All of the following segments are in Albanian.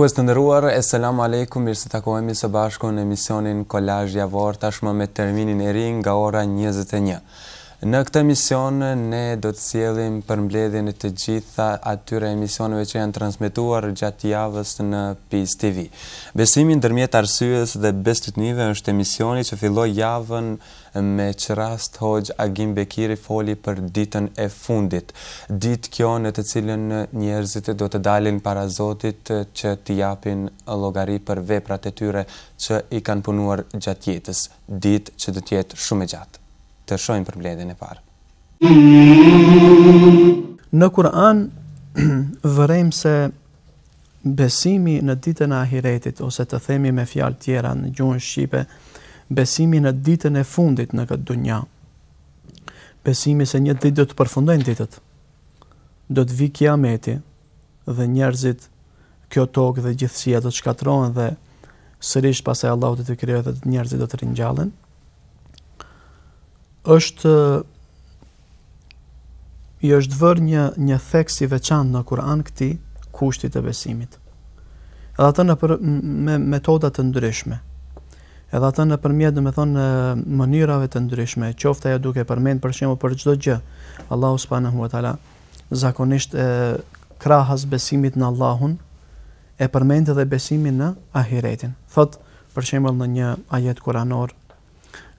shikues të nderuar, asalamu alaykum. Mirë se takohemi së bashku në emisionin Kolazh Javor tashmë me terminin e ri nga ora 21. Në këtë emision ne do të sjellim përmbledhjen e të gjitha atyre emisioneve që janë transmetuar gjatë javës në Pis TV. Besimi ndërmjet arsyes dhe bestitnive është emisioni që filloi javën me që rast hoq Agim Bekiri foli për ditën e fundit. Ditë kjo në të cilën njerëzit do të dalin para Zotit që t'i japin logari për veprat e tyre që i kanë punuar gjatë jetës. Ditë që do jetë shumë e gjatë. Të shojnë për mbledin e parë. Në Kur'an vërem se besimi në ditën e ahiretit ose të themi me fjalë tjera në gjuhën shqipe besimi në ditën e fundit në këtë dunja. Besimi se një ditë do të përfundojnë ditët. Do të vijë kiameti dhe njerëzit kjo tokë dhe gjithësia do të shkatrohen dhe sërish pas e Allahut të krijojë dhe njerëzit do të ringjallen. Është i është vërë një, një theksi veçanë në Kur'an këti kushtit e besimit. Edhe atë në për, me metodat të ndryshme edhe atë në përmjet, dhe me thonë, mënyrave të ndryshme, qofta e duke përmend për shemë për gjdo gjë, Allahu s'panëhu atala, zakonisht e, krahas besimit në Allahun, e përmend edhe besimin në ahiretin. Thot, për shemë në një ajet kuranor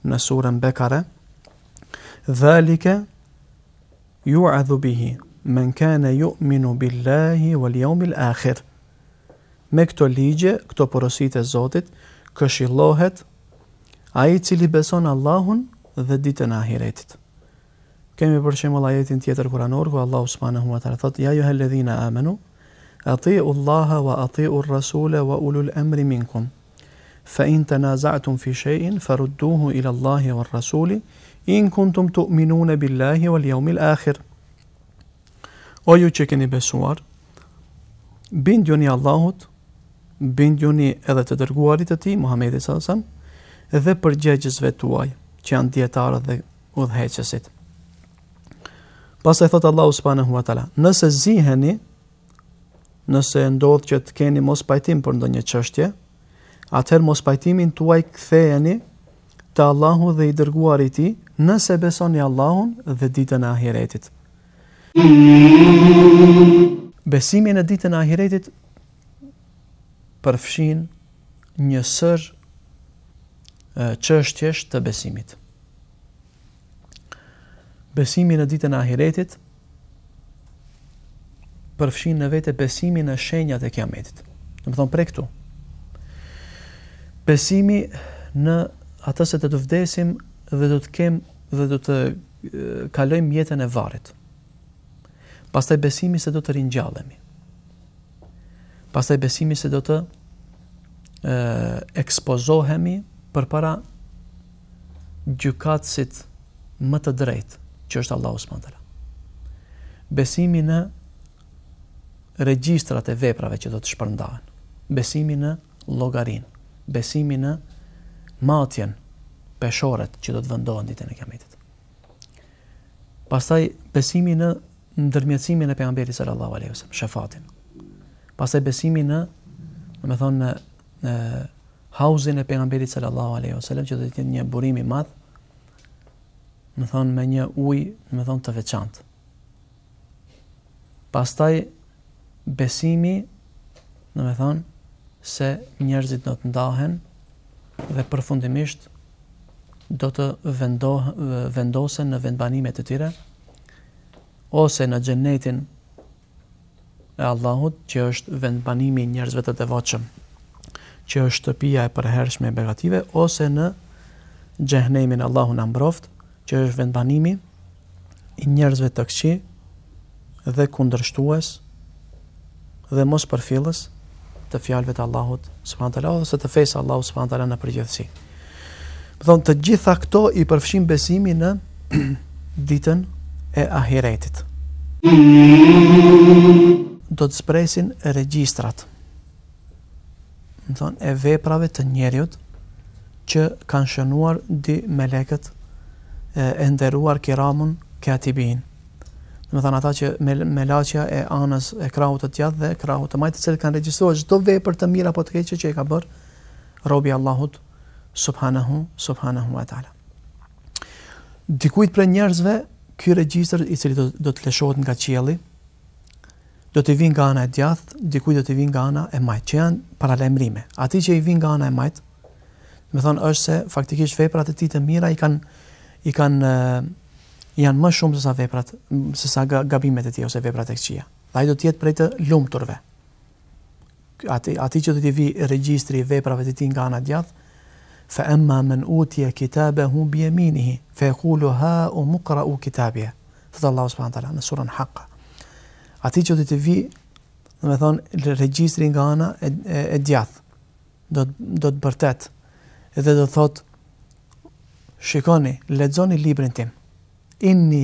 në surën Bekare, dhalike ju adhubihi, men kane ju minu billahi wal jomil akhir. Me këto ligje, këto porosit e Zotit, këshillohet ai i cili beson Allahun dhe ditën e ahiretit. Kemi për shembull ajetin tjetër kuranor ku Allah subhanahu wa taala thotë ja ju helldhina amanu atiu Allaha wa atiu ar-rasula wa ulul amri minkum fa in tanaza'tum fi shay'in farudduhu ila Allahi war-rasuli in kuntum tu'minuna billahi wal-yawmil akhir. O ju që keni besuar, bindjuni Allahut bindjuni edhe të dërguarit të ti, Muhammedi wasallam dhe për gjegjësve tuaj, që janë djetarët dhe udheqësit. Pas e thotë Allahu Subhanahu Wa Tala, nëse ziheni, nëse ndodhë që të keni mos pajtim për ndë një qështje, atëherë mos pajtimin tuaj këthejeni të Allahu dhe i dërguarit ti, nëse besoni Allahun dhe ditën e ahiretit. Besimin e ditën e ahiretit përfshin një sër çështjesh të besimit. Besimi në ditën e ahiretit përfshin në vetë besimi në shenjat e kiametit. Do të thon për këtu. Besimi në atë se të të vdesim dhe do të kem dhe do të kalojmë jetën e varrit. Pastaj besimi se do të ringjallemi pastaj besimi se do të e, ekspozohemi për para gjukatësit më të drejtë që është Allah Osmantara. Besimi në regjistrat e veprave që do të shpërndahen, besimi në logarin, besimi në matjen peshoret që do të vendohen ditën e kiametit. Pastaj besimi në ndërmjetësimin e pejgamberit sallallahu alaihi wasallam, shefatin, pastaj besimi në do të thonë në në hauzin e pejgamberit sallallahu alaihi wasallam që do të jetë një burim i madh më të thonë me një ujë më të thonë të veçantë pastaj besimi do të thonë se njerëzit do të ndahen dhe përfundimisht do të vendohen vendosen në vendbanimet e tjera ose në xhenetin e Allahut që është vendbanimi i njerëzve të devotshëm, që është shtëpia e përhershme e begative ose në xhehenemin Allahu na mbroft, që është vendbanimi i njerëzve të këqij dhe kundërshtues dhe mos përfillës të fjalëve të Allahut subhanahu teala ose të fesë Allahu subhanahu teala në përgjithësi. Do thonë të gjitha këto i përfshin besimin në ditën e ahiretit do të spresin regjistrat thonë, e veprave të njeriut që kanë shënuar di meleket e, e nderuar kiramun ke atibin. Në më ata që me, me e anës e krahu të tjatë dhe krahu të majtë të cilë kanë regjistruar gjithdo vepr të mira po të keqe që i ka bërë robi Allahut subhanahu, subhanahu wa ta'ala. Dikujt për njerëzve, kjo regjistr i cili do, të leshot nga qjeli, do të vinë nga ana e djathtë, dikujt do të vinë nga ana e majtë që janë para lajmrime. Ati që i vinë nga ana e majt, do të thonë është se faktikisht veprat e tij të mira i kanë i kanë janë më shumë se sa veprat, se sa gabimet e tij ose veprat e këqija. ai do të jetë prej të lumturve. Ati ati që do të vi regjistri i veprave të tij nga ana e djathtë fa amma man utiya kitabahu bi yaminihi fa yaqulu ha umqra kitabiyya fa dallahu subhanahu wa ta'ala min surah ati që do të vi, do me thonë regjistri nga ana e, e, e djathtë. Do do të bërtet. Edhe do thotë shikoni, lexoni librin tim. Inni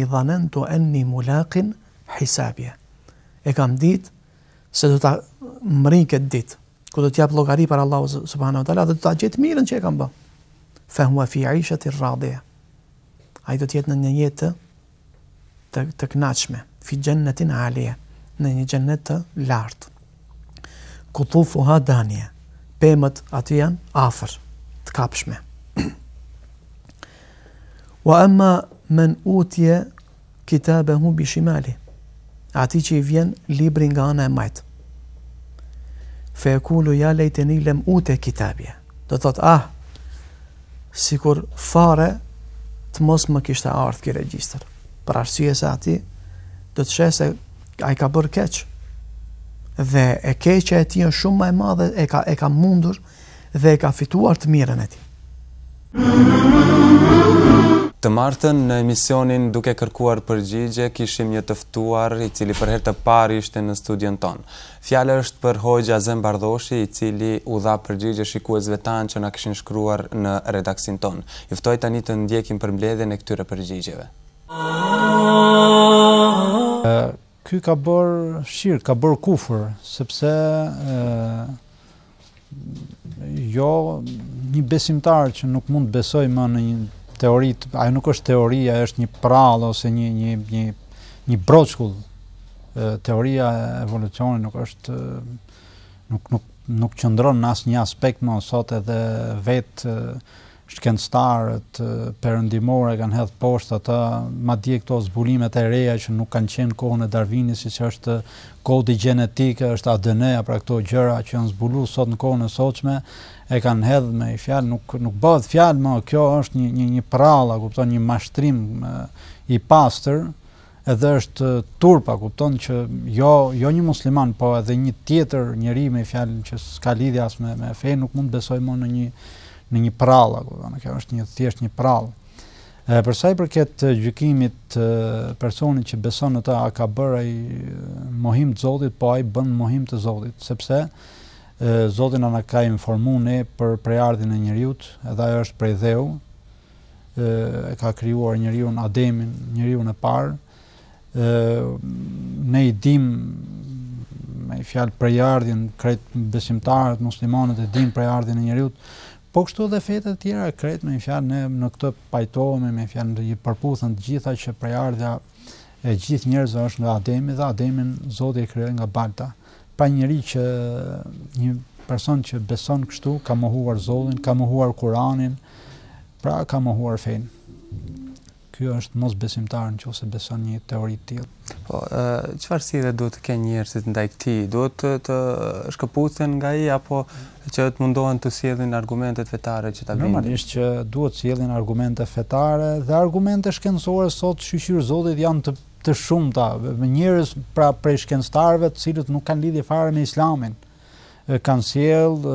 tu anni mulaqin hisabje. E kam ditë se do ta mrin këtë ditë. Ku do të jap llogari për Allahut subhanahu wa taala, do ta gjetë mirën që e kam bërë. Fa huwa fi 'ayshati a Ai do të jetë në një jetë të të kënaqshme, fi jannatin 'alia në një gjennet të lartë. Kutufu ha danje, pëmët aty janë afer, të kapshme. Wa emma men utje kitabe hu bishimali, ati që i vjen libri nga anë e majtë. Fe e kulu ja lejtë një lem utje kitabje. Do të thotë, ah, si kur fare të mos më kishtë ardhë kërë regjistër. gjistër. Për arsye se ati, do të shese ai ka bër keq. Dhe e keqja e tij është shumë më e madhe, e ka e ka mundur dhe e ka fituar të mirën e tij. Të martën në emisionin duke kërkuar përgjigje, kishim një tëftuar i cili për herë të parë ishte në studion ton. Fjala është për Hoxha Zen Bardhoshi, i cili u dha përgjigje shikuesve tan që na kishin shkruar në redaksin ton. Ju ftoj tani të ndjekim përmbledhjen e këtyre përgjigjeve. Ah, ah, ah ky ka bër shir, ka bër kufër, sepse ë jo një besimtar që nuk mund të besojë më në një teori, ajo nuk është teori, ajo është një prall ose një një një një broçkull. ë teoria e evolucionit nuk është nuk nuk nuk qëndron në asnjë aspekt më sot edhe vetë shkencëtarët perëndimore kanë hedh poshtë atë madje këto zbulimet e reja që nuk kanë qenë kohën e Darwinit siç është kodi gjenetik, është ADN-ja pra këto gjëra që janë zbuluar sot në kohën e sotshme e kanë hedhë me fjalë nuk nuk bëhet fjalë më kjo është një një një prallë kupton një mashtrim më, i pastër edhe është turpa kupton që jo jo një musliman po edhe një tjetër njerëz me fjalën që s'ka lidhje as me me fe nuk mund të besojmë në një në një prallë, domethënë kjo është një thjesht një prallë. Ë për sa i përket gjykimit të personit që beson në të a ka bërë ai mohim të Zotit, po ai bën mohim të Zotit, sepse ë Zoti na ka informuar ne për prejardhin e njeriu, edhe ajo është prej Dheu. e ka krijuar njeriu Ademin, njeriu në parë. ë ne i dim me fjalë prejardhin krejt besimtarët muslimanët e din prejardhin e njeriu Po kështu edhe fetet tjera, kretë me fjanë, në këtë pajtojme, me një fjanë në përputhën të gjitha që prej ardhja e gjithë njerëzë është nga Ademi dhe Ademin Zodje kërë nga Balta. Pa njëri që një person që beson kështu, ka mohuar Zodin, ka mohuar Kuranin, pra ka mohuar fejnë kjo është mos besimtar nëse beson një teori të tillë. Po, çfarë si duhet të kenë njerëzit ndaj këtij? Duhet të shkëputsen nga ai apo që të mundohen të sjellin argumentet fetare që ta bënin? Normalisht që duhet të sjellin argumente fetare dhe argumente shkencore, sot shqyrzoj zodit janë të të shumta me njerëz pra prej shkencëtarëve, të cilët nuk kanë lidhje fare me islamin, kanë sjell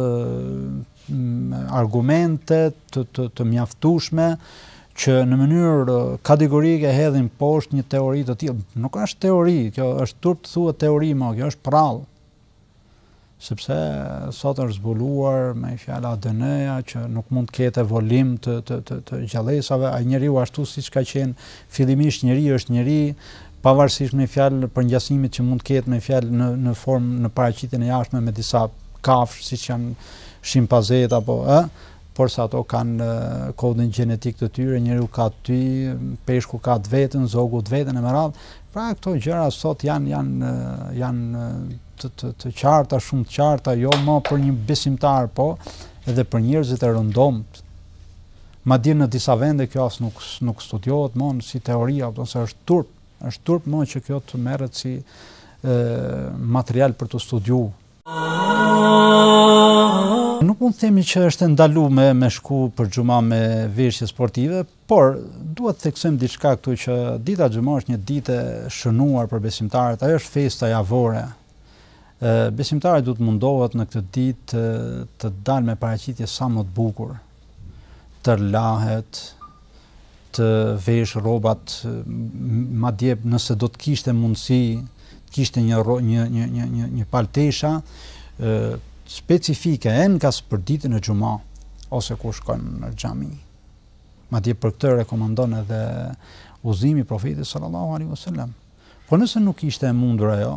argumente të të mjaftueshme që në mënyrë uh, kategorike hedhin poshtë një teori të tillë. Nuk është teori, kjo është turp të thuhet teori, ma kjo është prall. Sepse uh, sot është zbuluar me fjalë ADN-ja që nuk mund të ketë evolim të të të, të gjallësave, ai njeriu ashtu siç ka qenë fillimisht njeriu është njeriu pavarësisht me fjalë për ngjasimet që mund të ketë me fjalë në në formë në paraqitjen e jashtme me disa kafsh siç janë shimpazet apo ë, eh? por sa ato kanë kodin gjenetik të tyre, njeriu ka ty, peshku ka të vetën, zogu të vetën e më radh. Pra këto gjëra sot janë janë janë të të të qarta, shumë të qarta, jo më për një besimtar, po edhe për njerëzit e rëndom. Madje në disa vende kjo as nuk nuk studiohet më si teori, apo se është turp, është turp më që kjo të merret si ë material për të studiuar. Ah nuk mund të themi që është ndaluar me, me shku për xhuma me veshje sportive, por duhet të theksojmë diçka këtu që dita gjuma është një ditë shënuar për besimtarët, ajo është festa javore. Ë besimtarët duhet mundohet në këtë ditë të, të dalë me paraqitje sa më të bukur, të lahet, të vesh rrobat madje nëse do të kishte mundësi, kishte një një një një një paltesha, ë specifike e në kasë për ditë në gjuma, ose ku shkojnë në gjami. Ma tje për këtë rekomendon edhe uzimi profetit sallallahu ari vësillem. Po nëse nuk ishte e mundur e jo,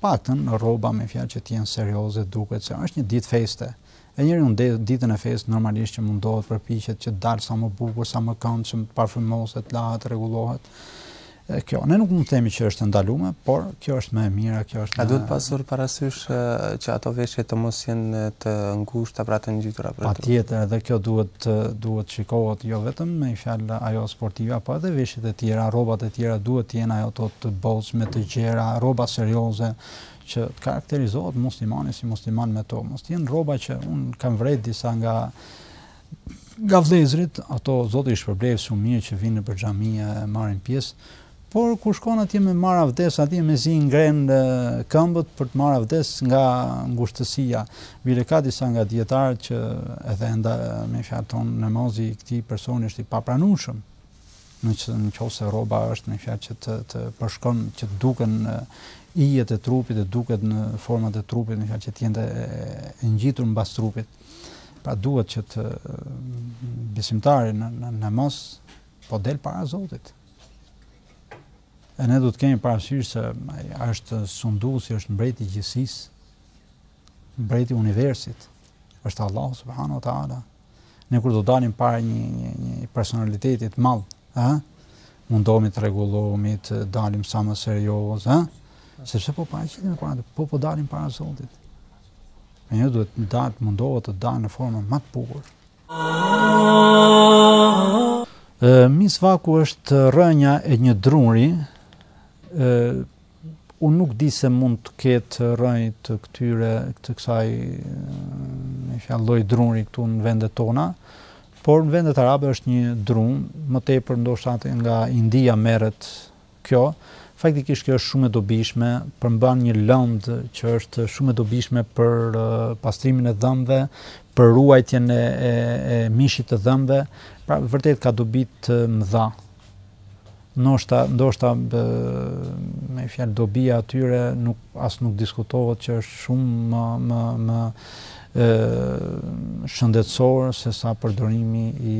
pak të në roba me fja që tjenë serioze duket se është një ditë feste, e njëri në ditën e fest, normalisht që mundohet përpiqet që dalë sa më bukur, sa më këndë, që parfumoset, lahat, regulohet kjo ne nuk mund të themi që është ndaluar, por kjo është më e mira, kjo është. A duhet pasur parasysh që ato veshje të mos jenë të ngushta pra për atë ngjitur apo për atë. Patjetër, edhe kjo duhet duhet shikohet jo vetëm me fjalë ajo sportive, por edhe veshjet e tjera, rrobat e tjera duhet të jenë ato të bollshme, të gjera, rroba serioze që të karakterizohet muslimani si musliman me to. Mos të jenë rroba që un kam vret disa nga nga vlezrit, ato zoti i shpërblef shumë mirë që vinë në xhamia e marrin pjesë por kur shkon atje me marr avdes atje me zi ngren këmbët për të marr avdes nga ngushtësia bile ka disa nga dietarë që edhe nda me fjalton në mozi i këtij personi është i papranueshëm në çonse rroba është në fjalë që të, të përshkon që të duken ijet e trupit të duket në format e trupit në fjalë që të jende e ngjitur mbas trupit pa duhet që të besimtarin në, mos po del para Zotit E ne du të kemi parasysh se është sundusi, është mbreti gjithësis, mbreti universit, është Allah subhanu wa ta'ala. Ne kur do dalim para një, një, një personalitetit malë, eh? mundohemi të regullohemi të dalim sa më serios, se sepse po pare e qitim e po po dalim para zotit. E ne du të mundohet të dalim në formën më të pukur. Misvaku është rënja e një drunri, unë nuk di se mund të ketë rënj të këtyre të kësaj në fjalë lloj druri këtu në vendet tona, por në vendet arabe është një drum, më tepër ndoshta nga India merret kjo. Faktikisht kjo është shumë e dobishme, përmban një lëndë që është shumë e dobishme për uh, pastrimin e dhëmbëve, për ruajtjen e, e, e mishit të dhëmbëve, pra vërtet ka dobi të mëdha ndoshta ndoshta me fjalë dobia atyre nuk as nuk diskutohet që është shumë më më më ë shëndetësor se sa përdorimi i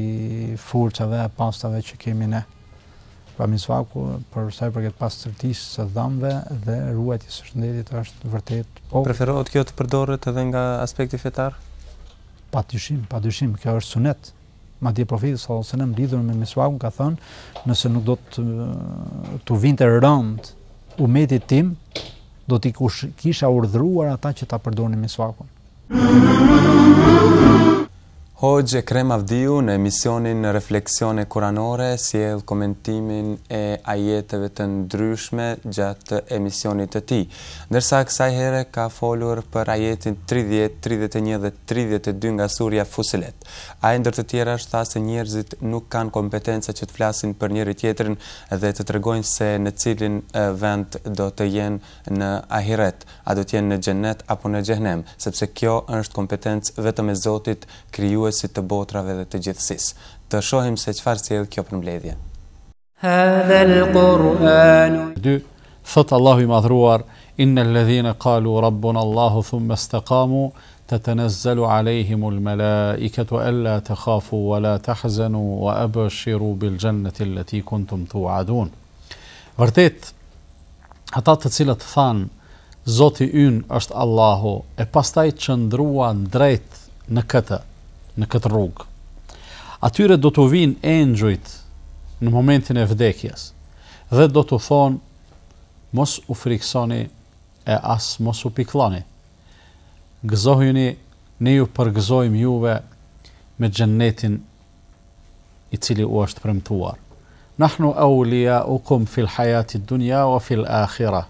furçave apo pastave që kemi ne. Pra misvaku për sa i përket pastërtisë së dhëmbëve dhe ruajtjes së shëndetit është vërtet po preferohet kjo të përdoret edhe nga aspekti fetar. Patyshim, patyshim, kjo është sunet. ë Madje profeti sallallahu alajhi wasallam lidhur me miswakun ka thënë, nëse nuk do të të vinte rënd umetit tim, do t'i kush, kisha urdhëruar ata që ta përdornin miswakun. Hoxhe Krem Avdiu në emisionin Refleksione Kuranore lë komentimin e ajeteve të ndryshme gjatë emisionit të tij. Ndërsa kësaj herë ka folur për ajetin 30, 31 dhe 32 nga surja Fusilet. Ai ndër të tjera është tha se njerëzit nuk kanë kompetenca që të flasin për njëri tjetrin dhe të tregojnë se në cilin vend do të jenë në Ahiret, a do të jenë në Xhennet apo në Xhehenem, sepse kjo është kompetencë vetëm e Zotit krijuar krijuesit të botrave dhe të gjithësisë. Të shohim se çfarë sjell kjo përmbledhje. Hadha al-Qur'an. Dy thot Allahu i madhruar, innal ladhina qalu rabbuna Allahu thumma istaqamu tatanazzalu alayhim al-mala'ikatu alla takhafu wa la tahzanu wa abshiru bil jannati allati kuntum tu'adun. Vërtet ata të cilët than Zoti ynë është Allahu, e pastaj qëndruan drejt në këtë, në këtë rrugë. Atyre do të vinë engjujt në momentin e vdekjes dhe do të thonë mos u friksoni e as mos u pikloni. Gëzohjuni, ne ju përgëzojmë juve me gjennetin i cili u është premtuar. Nahnu e u lija u kumë fil hajatit dunja o fil akhira.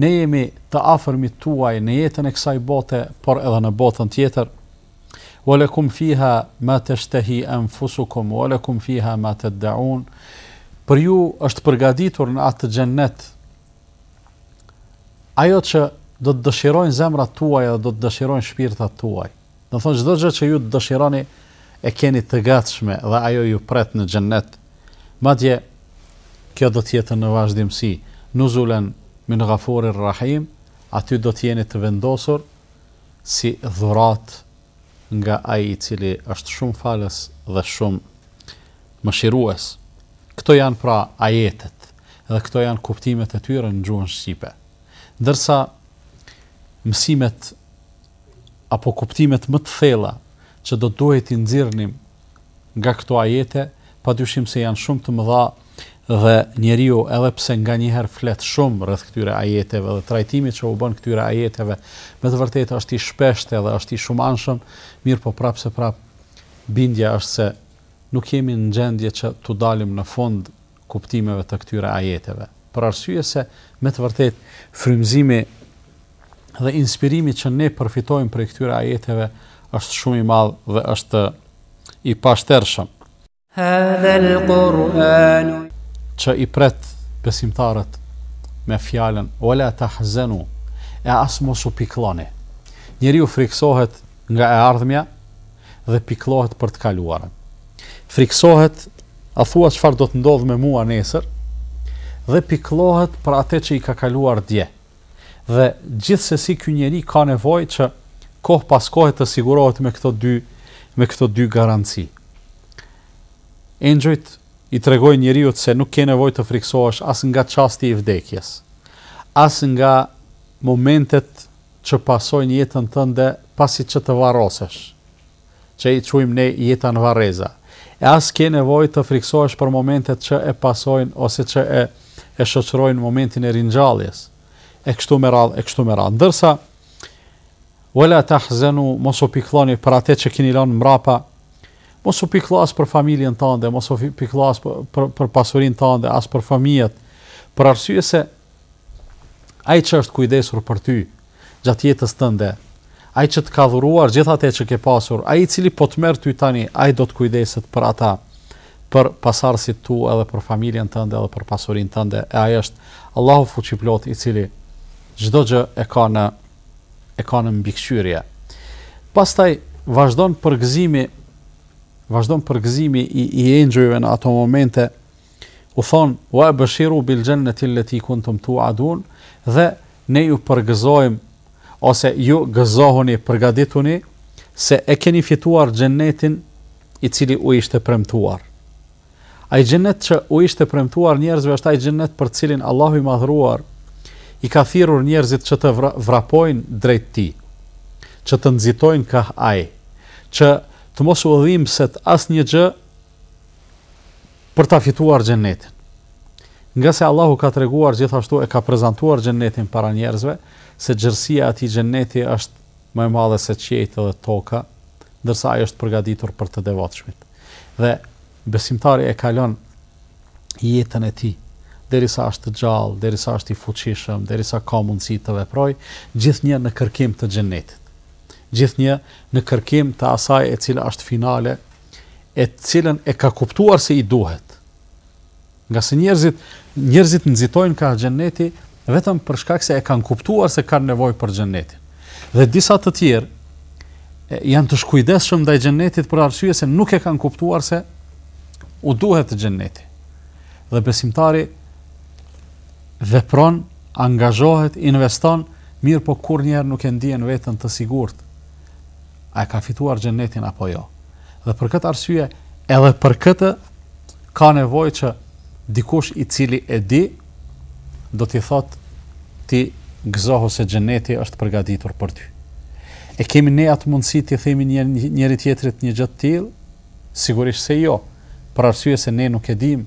Ne jemi të afërmi tuaj në jetën e kësaj bote, por edhe në botën tjetër, wa lakum fiha ma tashtahi anfusukum wa lakum fiha ma tad'un për ju është përgatitur në atë xhennet ajo që do të dëshirojnë zemrat tuaja dhe do të dëshirojnë shpirtat tuaj do thonë çdo gjë që ju dëshironi e keni të gatshme dhe ajo ju pret në xhennet madje kjo do të jetë në vazhdimsi nuzulen min ghafurir rahim aty do të jeni të vendosur si dhurat nga ai i cili është shumë falës dhe shumë mëshirues. Këto janë pra ajetet dhe këto janë kuptimet e tyre në gjuhën shqipe. Ndërsa mësimet apo kuptimet më të thella që do të duhet i nxjerrnim nga këto ajete, patyshim se janë shumë të mëdha dhe njeriu edhe pse nganjëherë flet shumë rreth këtyre ajeteve dhe trajtimit që u bën këtyre ajeteve, me të vërtetë është i shpeshtë dhe është i shumëanshëm, mirë po prapse prap bindja është se nuk kemi në gjendje që të dalim në fond kuptimeve të këtyre ajeteve. Për arsye se me të vërtetë frymëzimi dhe inspirimi që ne përfitojmë prej këtyre ajeteve është shumë i madh dhe është i pashtershëm. هذا quran që i pret besimtarët me fjallën ola ta hëzenu e as mos u pikloni. njeriu u friksohet nga e ardhmja dhe piklohet për të kaluarën. Friksohet a thua qëfar do të ndodhë me mua nesër dhe piklohet për atë që i ka kaluar dje. Dhe gjithë se si kjo njeri ka nevoj që kohë pas kohë të sigurohet me këto dy, me këto dy garanci. Enjëjtë i tregoj njeriu se nuk ke nevojë të friksohesh as nga çasti i vdekjes, as nga momentet që pasojnë jetën tënde pasi që të varrosesh, që i quajmë ne jeta në varreza. E as ke nevojë të friksohesh për momentet që e pasojnë ose që e e shoqërojnë momentin e ringjalljes. E kështu me radhë, e kështu me radhë. Ndërsa wala tahzanu mos u për atë që keni lënë mbrapa mos u pikllas për familjen tënde, mos u pikllas për për, për pasurinë tënde, as për fëmijët, për arsye se ai që është kujdesur për ty gjatë jetës tënde, ai që të ka dhuruar gjithatë që ke pasur, ai i cili po të merr ty tani, ai do të kujdeset për ata, për pasardhësit tu edhe për familjen tënde edhe për pasurinë tënde, e ai është Allahu fuqiplot i cili çdo gjë e ka në e ka në mbikëqyrje. Pastaj vazhdon për vazhdon përgëzimi i, i engjëve në ato momente, u thonë, u e bëshiru bil gjenë në kuntum tu'adun të mtu adun, dhe ne ju përgëzojmë, ose ju gëzohoni, përgadituni, se e keni fituar gjenetin i cili u ishte premtuar. Ai gjenet që u ishte premtuar njerëzve, është ai gjenet për cilin Allahu i madhruar, i ka thirur njerëzit që të vrapojnë drejt tij që të nëzitojnë ka ai, që të mos u dhimbset asnjë gjë për ta fituar xhenetin. Nga se Allahu ka treguar gjithashtu e ka prezantuar xhenetin para njerëzve se gjërsia e atij xheneti është më e madhe se qiejtë dhe toka, dërsa ai është përgatitur për të devotshmit. Dhe besimtari e kalon jetën e tij derisa është gjallë, derisa është i fuqishëm, derisa ka mundësi të gjithë gjithnjë në kërkim të xhenetit gjithë një në kërkim të asaj e cilë është finale, e cilën e ka kuptuar se i duhet. Nga se njerëzit, njerëzit nëzitojnë ka gjenneti, vetëm për shkak se e kanë kuptuar se kanë nevoj për gjennetin. Dhe disa të tjerë janë të shkujdes shumë dhe i gjennetit për arsye se nuk e kanë kuptuar se u duhet të gjenneti. Dhe besimtari dhe pronë, angazhohet, investon, mirë po kur njerë nuk e ndijen vetën të sigurët a ka fituar xhenetin apo jo. Dhe për këtë arsye, edhe për këtë ka nevojë që dikush i cili e di do t'i thot ti gëzohu se xheneti është përgatitur për ty. E kemi ne atë mundësi të themi një njëri tjetrit një gjë të tillë? Sigurisht se jo, për arsye se ne nuk e dim,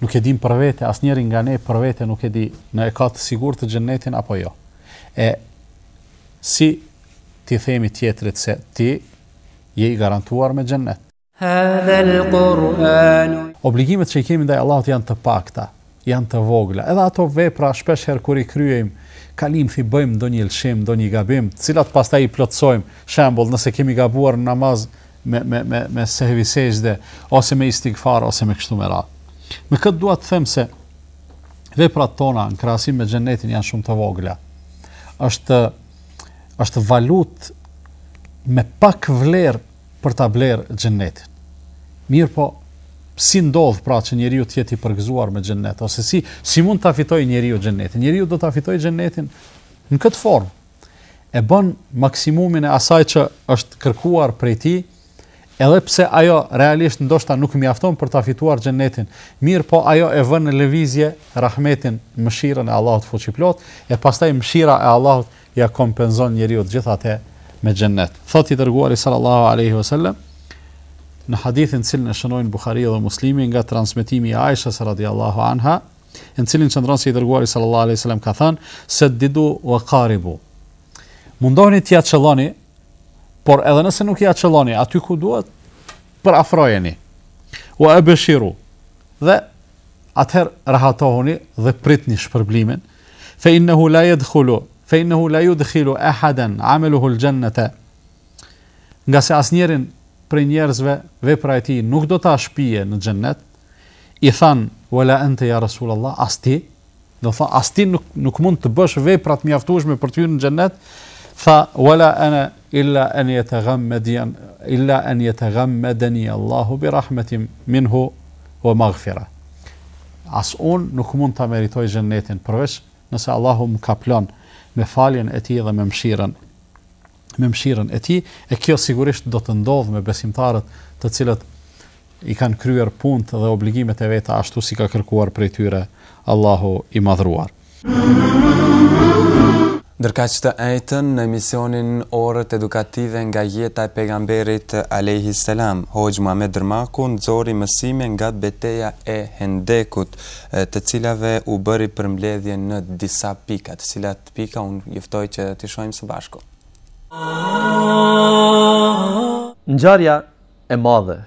nuk e dim për vete, asnjëri nga ne për vete nuk e di në e ka të sigurt të xhenetin apo jo. E si ti themi tjetrit se ti je i garantuar me xhennet. Obligimet që i kemi ndaj Allahut janë të pakta, janë të vogla. Edhe ato vepra shpesh herë kur i kryejmë, kalim thi bëjmë ndonjë lëshim, ndonjë gabim, të cilat pastaj i plotësojmë. Shembull, nëse kemi gabuar në namaz me me me me sehvi dhe ose me istighfar ose me kështu me radhë. Me këtë dua të them se veprat tona në krahasim me xhenetin janë shumë të vogla. Është është valut me pak vler për ta bler xhenetin. Mirë po, si ndodh pra që njeriu të jetë i përgëzuar me xhenet ose si si mund ta fitojë njeriu xhenetin? Njeriu do ta fitojë xhenetin në këtë formë. E bën maksimumin e asaj që është kërkuar prej tij, edhe pse ajo realisht ndoshta nuk mjafton për ta fituar xhenetin. Mirë po, ajo e vën në lëvizje rahmetin, mëshirën e Allahut fuqiplot, e pastaj mëshira e Allahut ja kompenzon njeriu të gjitha ato me xhennet. Thot i dërguari sallallahu alaihi wasallam në hadithin që e shënojnë Buhariu dhe Muslimi nga transmetimi i Aishës radhiyallahu anha, në cilin çndron se i dërguari sallallahu alaihi wasallam ka thënë se didu wa qaribu. Mundoheni t'ia çelloni, por edhe nëse nuk ia çelloni, aty ku duhet për afrojeni. Wa abshiru. Dhe atëherë rahatohuni dhe pritni shpërblimin. Fa innahu la yadkhulu fejnëhu la ju dhkhilu ahaden, ameluhu lë gjennete, nga se asë njerin për njerëzve vepra e ti nuk do ta shpije në gjennet, i than, wala ente ja Allah, asë ti, do tha, asë ti nuk, nuk mund të bësh vepra të mjaftushme për ty në gjennet, tha, wala ene illa enjet e gëmmedjen, illa enjet e gëmmeden i Allahu bi rahmetim minhu o maghfira. Asë unë nuk mund të meritoj gjennetin përvesh, nëse Allahu më kaplonë, me faljen e tij dhe me mëshirën me mëshirën e tij e kjo sigurisht do të ndodh me besimtarët të cilët i kanë kryer punët dhe obligimet e veta ashtu si ka kërkuar prej tyre Allahu i madhruar. Mm -hmm. Ndërka që të ejtën në emisionin orët edukative nga jetaj pegamberit Alehi Selam, Hojgjë Muhammed Dërmaku në zori mësime nga beteja e hendekut të cilave u bëri për në disa pika, të cilat pika unë jëftoj që të shojmë së bashko. Në gjarja e madhe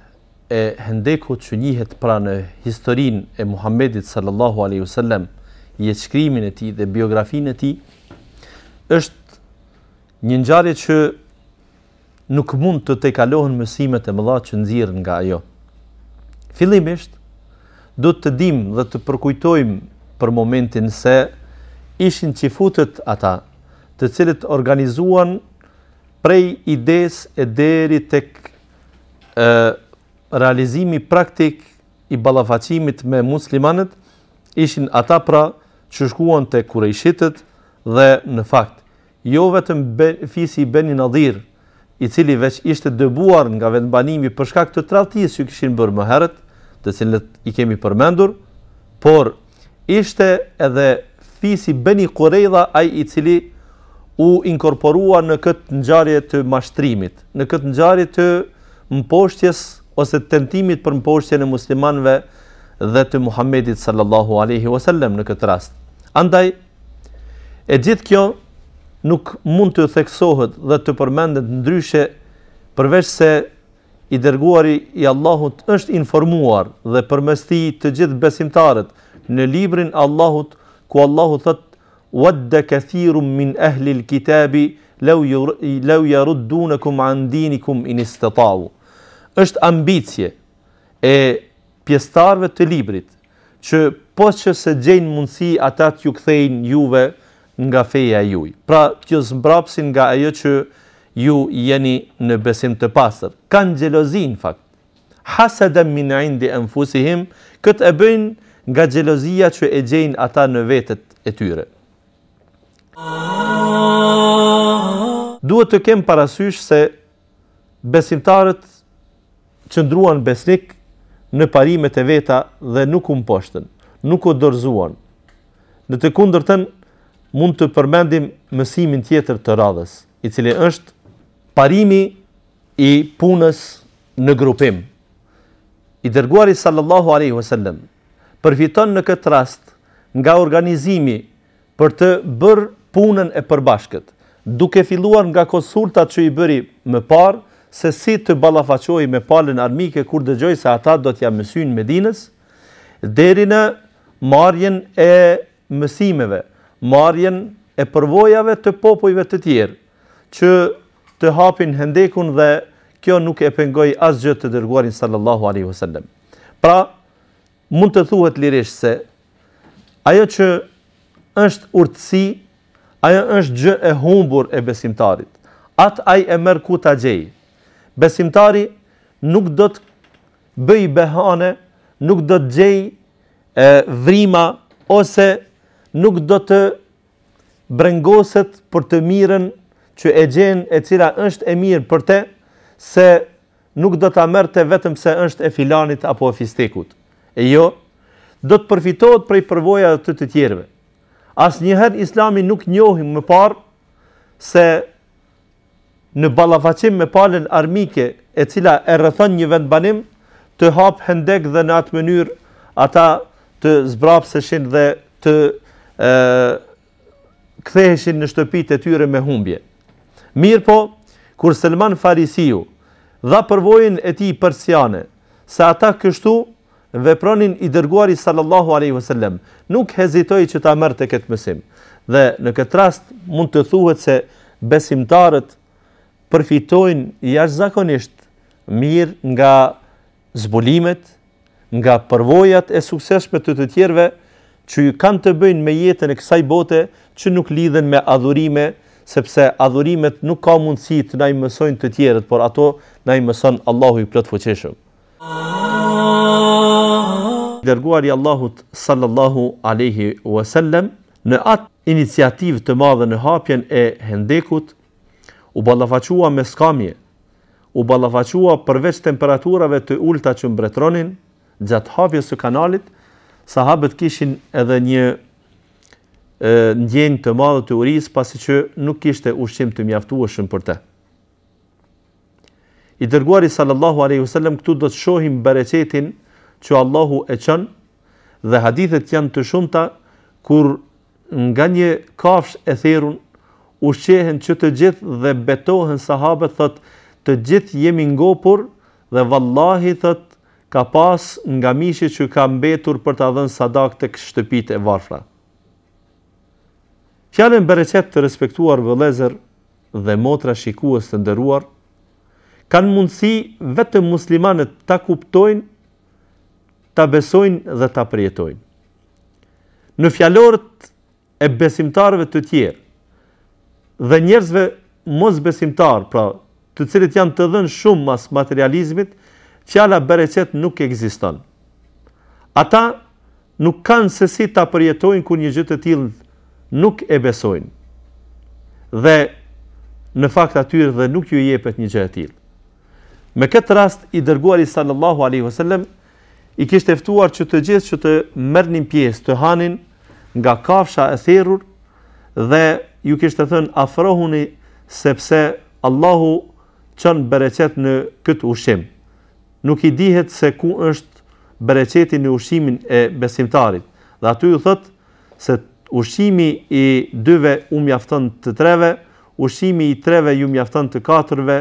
e hendekut që njihet pra në historin e Muhammedit sallallahu aleyhi sallam, jeshkrimin e ti dhe biografin e ti, është një ngjarje që nuk mund të tekalohen mësimet e mëdha që nxirren nga ajo. Fillimisht do të dim dhe të përkujtojm për momentin se ishin çifutët ata, të cilët organizuan prej ides e deri tek e realizimi praktik i balafacimit me muslimanët ishin ata pra që shkuan të kurajshitët dhe në fakt, jo vetëm fisi i Beni Nadir, i cili veç ishte dëbuar nga vendbanimi për shkak të tradhtisë që kishin bërë më herët, të cilët i kemi përmendur, por ishte edhe fisi Beni Qurayza ai i cili u inkorporua në këtë ngjarje të mashtrimit, në këtë ngjarje të mposhtjes ose tentimit për mposhtjen e muslimanëve dhe të Muhamedit sallallahu alaihi wasallam në këtë rast. Andaj E gjithë kjo nuk mund të theksohet dhe të përmendet ndryshe përveç se i dërguari i Allahut është informuar dhe përmes të gjithë besimtarët në librin Allahut ku Allahu thotë wadda kathirum min ahli alkitabi law law yaruddunakum an dinikum in istata'u është ambicie e pjestarve të librit, që posë që se gjenë mundësi ata të ju kthejnë juve, nga feja e Pra, që zbrapsin nga ajo që ju jeni në besim të pastër. Kan në fakt. Hasadan min indi anfusihim, Këtë e bëjnë nga xhelozia që e gjejnë ata në vetët e tyre. Duhet të kem parasysh se besimtarët që ndruan besnik në parimet e veta dhe nuk u mposhtën, nuk u dorzuan. Në të kundërtën mund të përmendim mësimin tjetër të radhës, i cili është parimi i punës në grupim. I dërguari sallallahu alaihi wasallam përfiton në këtë rast nga organizimi për të bërë punën e përbashkët, duke filluar nga konsultat që i bëri më parë se si të ballafaqojë me palën armike kur dëgjoi se ata do të jam mësuin Medinës, deri në marrjen e mësimeve, marjen e përvojave të popojve të tjerë, që të hapin hendekun dhe kjo nuk e pengoj asgjë të dërguarin sallallahu aleyhu sallem. Pra, mund të thuhet lirish se, ajo që është urtësi, ajo është gjë e humbur e besimtarit, atë aj e merr ku të gjejë. Besimtari nuk do të bëj behane, nuk do të gjejë vrima, ose nuk do të brengoset për të miren që e gjen e cila është e mirë për te, se nuk do të amërë të vetëm se është e filanit apo e fistekut. E jo, do të përfitohet prej përvoja të të tjerve. As njëherë islami nuk njohim më parë se në balafacim me palen armike e cila e rëthën një vend banim, të hapë hendek dhe në atë mënyrë ata të zbrapë se shenë dhe të ktheheshin në shtëpit e tyre me humbje. Mirë po, kur Selman Farisiu dha përvojnë e ti përsiane, se ata kështu vepronin i dërguari sallallahu aleyhu sallem, nuk hezitoj që ta mërë të këtë mësim. Dhe në këtë rast mund të thuhet se besimtarët përfitojnë ashtë zakonisht mirë nga zbulimet, nga përvojat e sukseshme të të tjerve, që ju kanë të bëjnë me jetën e kësaj bote që nuk lidhen me adhurime, sepse adhurimet nuk ka mundësi të na i mësojnë të tjerët, por ato na i mëson Allahu i plot fuqishëm. Dërguari Allahut sallallahu alaihi wasallam në atë iniciativë të madhe në hapjen e hendekut u ballafaqua me skamje. U ballafaqua përveç temperaturave të ulta që mbretronin gjatë hapjes së kanalit, sahabët kishin edhe një ndjenjë të madhe të urisë pasi që nuk kishte ushqim të mjaftueshëm për të. I dërguari sallallahu alaihi wasallam këtu do të shohim bereqetin që Allahu e çon dhe hadithet janë të shumta kur nga një kafsh e therrun ushqehen që të gjithë dhe betohen sahabët thotë të gjithë jemi ngopur dhe vallahi thotë ka pas nga mishi që ka mbetur për të adhën sadak të kështë shtëpit e varfra. Fjallën bereqet të respektuar vëlezër dhe motra shikues të ndëruar, kanë mundësi vetë muslimanët ta kuptojnë, ta besojnë dhe ta prijetojnë. Në fjallorët e besimtarëve të tjerë dhe njerëzve mos besimtarë, pra të cilët janë të dhenë shumë mas materializmit, fjala bereqet nuk ekziston. Ata nuk kanë se si ta përjetojnë kur një gjë të tillë nuk e besojnë. Dhe në fakt aty dhe nuk ju jepet një gjë e tillë. Me këtë rast i dërguari sallallahu alaihi wasallam i kishte ftuar që të gjithë që të merrnin pjesë, të hanin nga kafsha e therrur dhe ju kishte thënë afrohuni sepse Allahu çon bereqet në këtë ushim nuk i dihet se ku është bereqeti në ushimin e besimtarit. Dhe aty ju thëtë se ushimi i dyve u mjaftën të treve, ushimi i treve ju mjaftën të katërve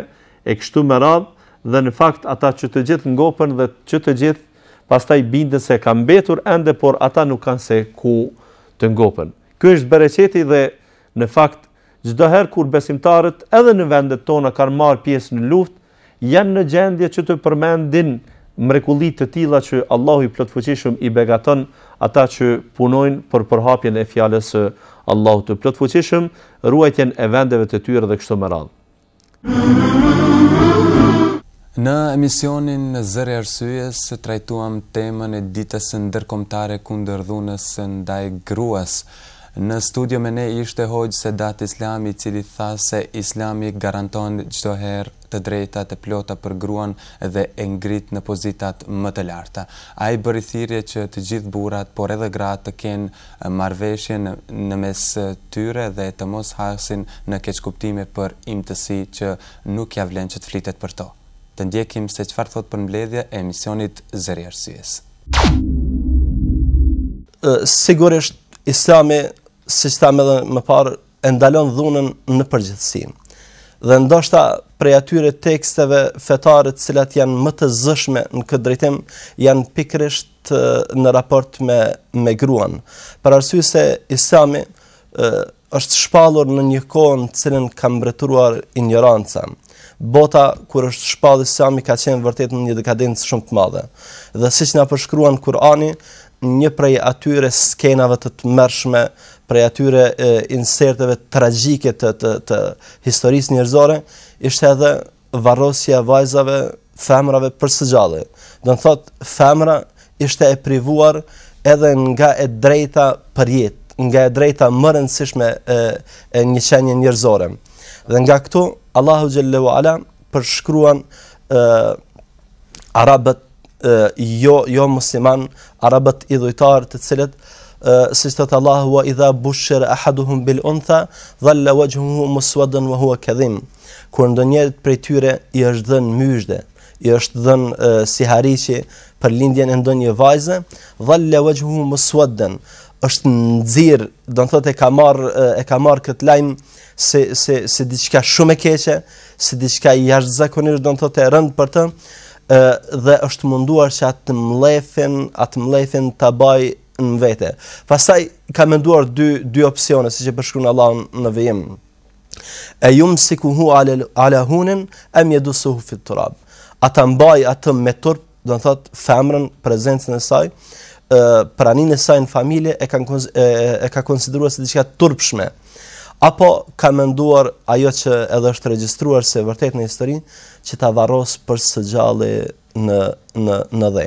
e kështu më radhë, dhe në fakt ata që të gjithë ngopën dhe që të gjithë pastaj bindë se kam betur ende, por ata nuk kanë se ku të ngopën. Kjo është bereqeti dhe në fakt gjithë doherë kur besimtarët edhe në vendet tona kanë marë pjesë në luft, janë në gjendje që të përmendin mrekullit të tila që Allahu i plotfuqishëm i begaton ata që punojnë për përhapjen e fjalës së Allahu të plotfuqishëm, ruajtjen e vendeve të tyre dhe kështu me radhë. Në emisionin në zërë arsyes, trajtuam temën e ditës në ndërkomtare kundër dhunës në ndaj gruës. Në studio me ne ishte hojgjë se datë islami cili tha se islami garanton gjdoher të drejta të plota për gruan dhe e ngrit në pozitat më të larta. A i bërithirje që të gjithë burat, por edhe gratë të kenë marveshjen në mes tyre dhe të mos hasin në keq kuptime për imtësi që nuk javlen që të flitet për to. Të ndjekim se qëfar thot për mbledhja e emisionit zërjarësies. Sigurisht, islami si që thamë edhe më parë, e ndalon dhunën në përgjithësi. Dhe ndoshta prej atyre teksteve fetare të cilat janë më të zëshme në këtë drejtim, janë pikrisht në raport me, me gruan. Për arsye se islami është shpalur në një kohë në cilin kam bretruar ignorancën. Bota, kur është shpalë Isami, ka qenë vërtet në një dekadencë shumë të madhe. Dhe si që nga përshkruan Kurani, një prej atyre skenave të të mërshme prej atyre e, inserteve tragjike të, të, të historisë njërzore, ishte edhe varrosja vajzave femrave për së gjallë. Dënë thotë, femra ishte e privuar edhe nga e drejta për jetë, nga e drejta mërën sishme e, e një qenje njërzore. Dhe nga këtu, Allahu Gjellewa Ala përshkruan e, arabet, e, jo, jo musliman, arabët idhujtarë të cilët, si të të Allah, wa idha bushir ahaduhum bil untha, dhalla wajhuhu muswadun wa hua këdhim. Kur ndë njerët për tyre, i është dhën myshde, i është dhën uh, si harici për lindjen e ndë një vajzë, dhalla wajhuhu muswadun, është nëzir, dhe në thot e ka marë mar këtë lajmë, se se se diçka shumë e keqe, se diçka i jashtëzakonish do të thotë e rënd për të, ë dhe është munduar që atë mldhefin, atë mldhefin ta baj në vete. Pastaj ka menduar dy dy opsione siç e përshkruan Allahu në vejm. E yum hu ala ala hunin am yadusuhu fi turab. Ata mbaj atë me turp, do të thot femrën, prezencën e saj, praninë e saj në familje e kanë e, e ka konsideruar si diçka turpshme. Apo ka menduar ajo që edhe është regjistruar se vërtet në histori që ta varros për së gjalli në në në dhe.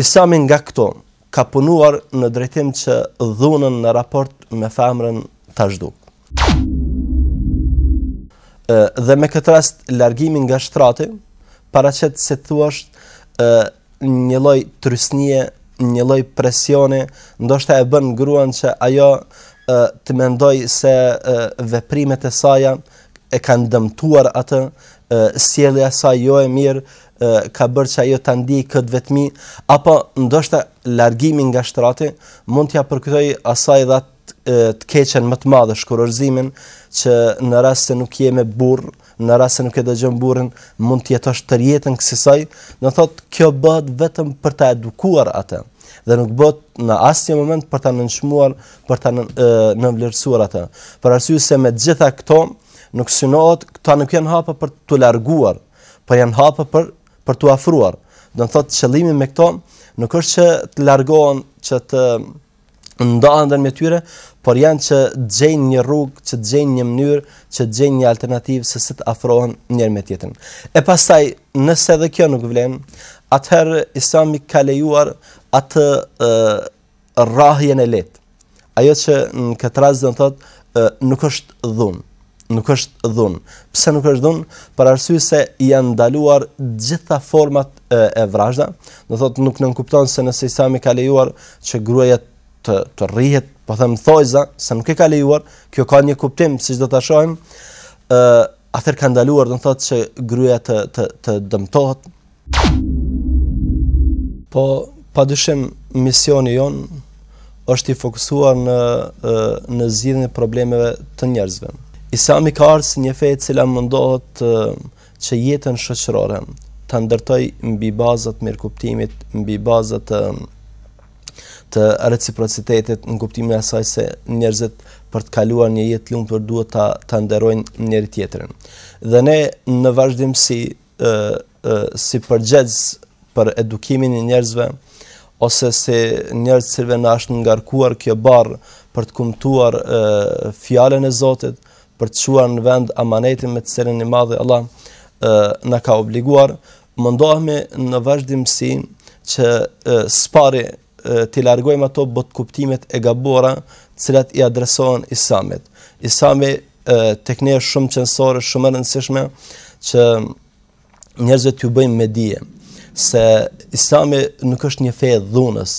Isamin nga këto ka punuar në drejtim që dhunën në raport me femrën të zhduk. Dhe me këtë rast largimin nga shtrati, para që të është një loj trysnije, një loj presjoni, ndoshta e bën gruan që ajo të mendoj se veprimet e saja e kanë dëmtuar atë, sielja saj jo e mirë, ka bërë që ajo të ndijë këtë vetëmi, apo ndoshta largimin nga shtrati, mund të ja përkëtoj asaj dhe të, keqen më të madhë shkurërzimin që në rrasë se nuk jeme burë, në rrasë se nuk e dëgjën burën, mund të të rjetën kësisaj, në thotë kjo bëhet vetëm për të edukuar atë, dhe nuk bëhet në asë një moment për të nënshmuar, për të në, nënvlerësuar atë. Për arsiu se me gjitha këto, nuk synohet, këta nuk janë hapa për të larguar, për janë hapa për për t'u afruar. Do të thotë qëllimi me këto nuk është që të largohen që të ndahen me tyre, por janë që të gjejnë një rrugë, që të gjejnë një mënyrë, që të gjejnë një alternativë se si të afrohen njëri me tjetrin. E pastaj, nëse edhe kjo nuk vlen, atëherë Islami ka lejuar atë rrahjen e lehtë. Ajo që në këtë rast do të thotë nuk është dhunë nuk është dhun. Pse nuk është dhun? Për arsye se janë ndaluar gjitha format e, e vrazhda. Do thotë nuk nënkupton se nëse Sami ka lejuar që gruaja të të rrihet, po them thojza, se nuk e ka lejuar, kjo ka një kuptim siç do ta shohim. ë atëherë ka ndaluar do thotë që gruaja të të të dëmtohet. Po padyshim misioni jon është i fokusuar në në zgjidhjen e problemeve të njerëzve Isami ka si një fejë cila më ndohët që jetën shëqërore të ndërtoj mbi bazët e kuptimit, mbi bazët të, të reciprocitetit në kuptimit e asaj se njerëzit për të kaluar një jetë lumë për duhet të, të ndërojnë njerë tjetërin. Dhe ne në vazhdim si, si përgjegjës për edukimin e njerëzve, ose se njerëzit cilve në ashtë ngarkuar kjo barr për të kumtuar fjalën e Zotit, për të shuar në vend amanetin me të cilën i madhe Allah na ka obliguar, mendohemi në vazhdimësi që spari të largojmë ato bot kuptimet e gabuara cilat i adresohen Isamit. Isami tek ne është shumë qenësore, shumë e rëndësishme që njerëzit të bëjmë me dije se Isami nuk është një fe dhunës,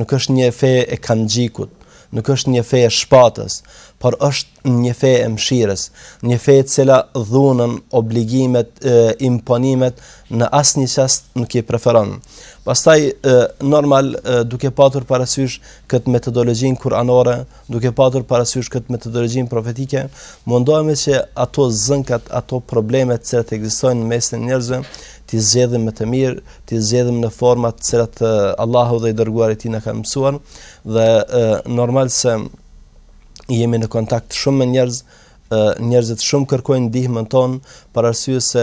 nuk është një fe e kanëgjikut, nuk është një fe e shpatës, por është një fe e mshirës, një fe e cila dhunën obligimet, e, imponimet në asë një qast nuk i preferon. Pastaj, e, normal, e, duke patur parasysh këtë metodologjin kuranore, duke patur parasysh këtë metodologjin profetike, mundohemi që ato zënkat, ato problemet cilat e gzistojnë në mesin njerëzën, ti zgjedhim më të mirë, ti zgjedhim në forma të cilat Allahu dhe i dërguari i Tij na kanë mësuar dhe e, normal se jemi në kontakt shumë me njerëz, njerëzit shumë kërkojnë ndihmën tonë për arsye se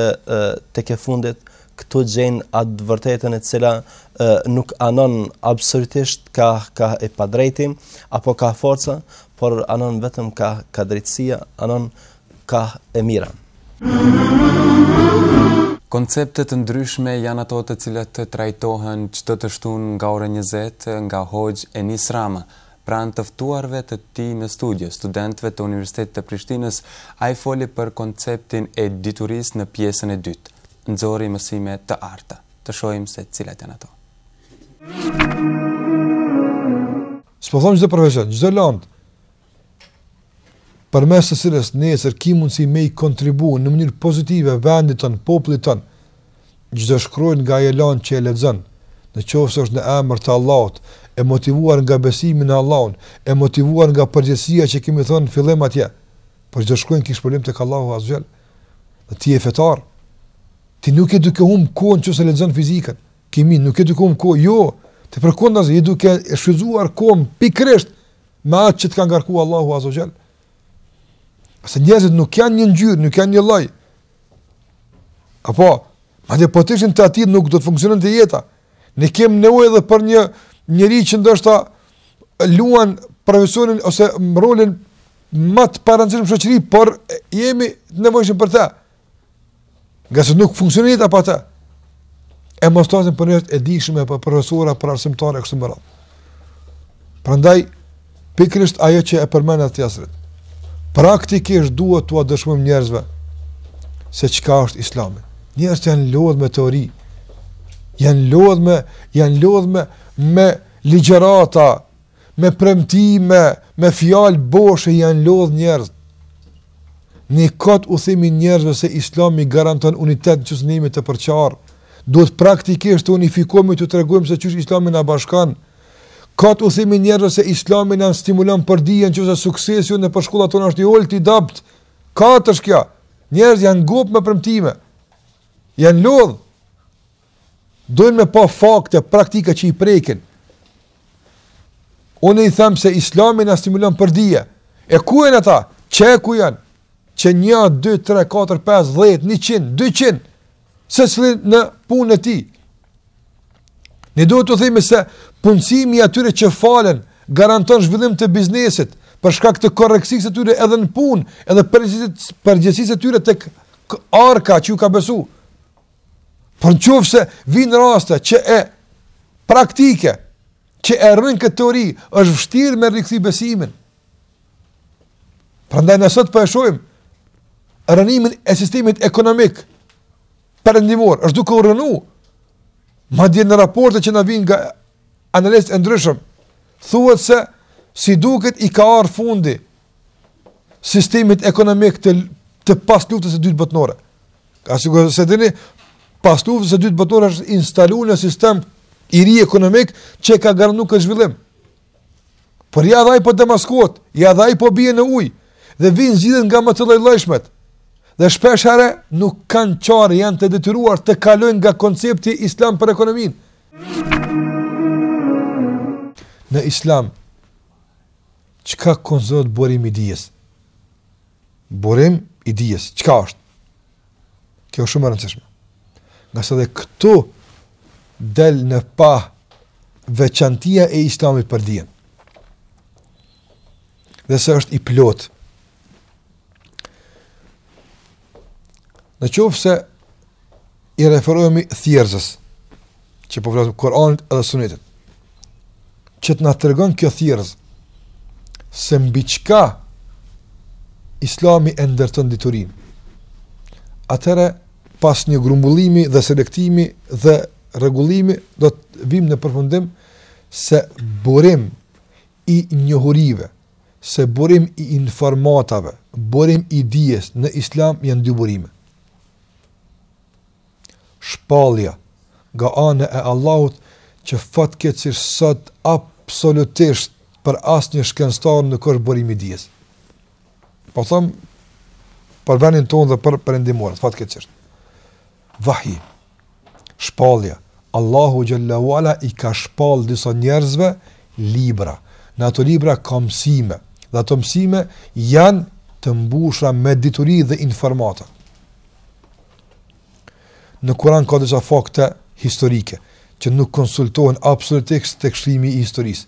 tek e fundit këtu gjejnë atë vërtetën e cila nuk anon absolutisht ka ka e padrejti apo ka forca, por anon vetëm ka ka drejtësia, anon ka e mira. Koncepte të ndryshme janë ato të cilat të trajtohen çdo të shtunë nga ora 20 nga Hoxh Enis Rama pra në tëftuarve të ti në studio, studentve të Universitetit të Prishtinës, a i foli për konceptin e diturisë në pjesën e dytë, nëzori mësime të arta. Të shojmë se cilat janë ato. Së po thomë gjithë profesion, gjithë landë, për mes të sirës nesër, ki mund si me i kontribu në mënyrë pozitive vendit tënë, poplit tënë, gjithë shkrojnë nga e landë që e ledzën, në qofës është në emër të Allahot, e motivuar nga besimi në Allahun, e motivuar nga përgjësia që kemi thënë fillim atje. Por çdo shkojnë kish problem tek Allahu Azhjal. Dhe ti je fetar. Ti nuk e duke hum kohën që se lexon fizikën. Kimi nuk e duke hum kohë, jo. Ti përkundaz i duke e shfryzuar kohën pikërisht me atë që të ka ngarkuar Allahu Azhjal. Ase njëzit nuk janë një ngjyrë, nuk janë një lloj. Apo, ma po të të atit nuk do të funksiononte jeta. Ne kemë nevojë edhe për një njëri që ndoshta luan profesionin ose rolin më të parancërim shëqëri, por jemi të për ta. Nga se nuk funksionit apo ta. E mos të për njështë e për profesora, për arsimtare, e kështë më ratë. Pra ndaj, pikrisht ajo që e përmenet të jasrit. Praktikisht duhet të adëshmëm njerëzve se qka është islami. Njerëz të janë lodhë me teori, janë lodhë me, janë lodhë me, me ligjerata, me premtime, me fjalë boshe janë lodh njerëz. Në kod u themi njerëzve se Islami garanton unitet në çështje të përqarë. Duhet praktikisht të unifikojmë të tregojmë se çështja islami na bashkon. Kod u themi njerëzve se Islami na stimulon për dijen në çështje suksesi në shkollat tona është i ulti dapt. Katësh kjo. Njerëz janë gup me premtime. Jan lodh dojnë me pa fakte, praktika që i prekin. Unë i them se islami në stimulon për dhije. E ku e në ta? Qe e ku janë? Që një, 2, tre, katër, pes, dhejt, një qinë, qinë, se cilin në punë e ti. Në do të thime se punësimi atyre që falen garanton zhvillim të biznesit për shkak të koreksis atyre edhe në punë edhe së atyre të arka që ju ka besu. Por në qofë se vinë rasta që e praktike, që e rrënë këtë teori, është vështirë me rrënë besimin. Pra ndaj nësot për po e shohim rrënimin e sistemit ekonomik, përëndimor, është duke u rrënu, ma në raporte që në vinë nga analistë e ndryshëm, thuhet se si duket i ka arë fundi sistemit ekonomik të, të pas luftës e dytë bëtënore. Ka si këtë se dini, pas të uvë dytë botnore është instalu në sistem i ri ekonomik që ka garnu këtë zhvillim. Por ja dhaj po maskot, ja dhaj po bje në uj, dhe vinë zhidhen nga më të lojlojshmet, dhe shpeshare nuk kanë qarë janë të detyruar të kalojnë nga koncepti islam për ekonomin. Në islam, çka konzot borim i dijes? Borim i dijes, çka është? Kjo shumë rëndësishme nga sa dhe këtu del në pa veçantia e islamit për dijen. Dhe se është i plot. Në qovë se i referohemi thjerëzës, që po vratëm Koranit edhe Sunetit, që të nga tërgën kjo thjerëzë, se mbi qka islami e ndërtën diturin, atëre, pas një grumbullimi dhe selektimi dhe rregullimi do të vim në përfundim se burim i njohurive, se burim i informatave, burim i dijes në islam janë dy burime. Shpallja nga ana e Allahut që fatkeqësisht sot absolutisht për asë një shkenstarë në kërë borim i dijes. Po thëmë, për venin tonë dhe për përrendimorën, fatë këtë qështë vahji, shpalja. Allahu Gjallahu Ala i ka shpal disa njerëzve libra. Në ato libra ka mësime, dhe ato mësime janë të mbushra me dituri dhe informata. Në Kuran ka disa fakte historike, që nuk konsultohen absolutisht të shkrimi i historisë.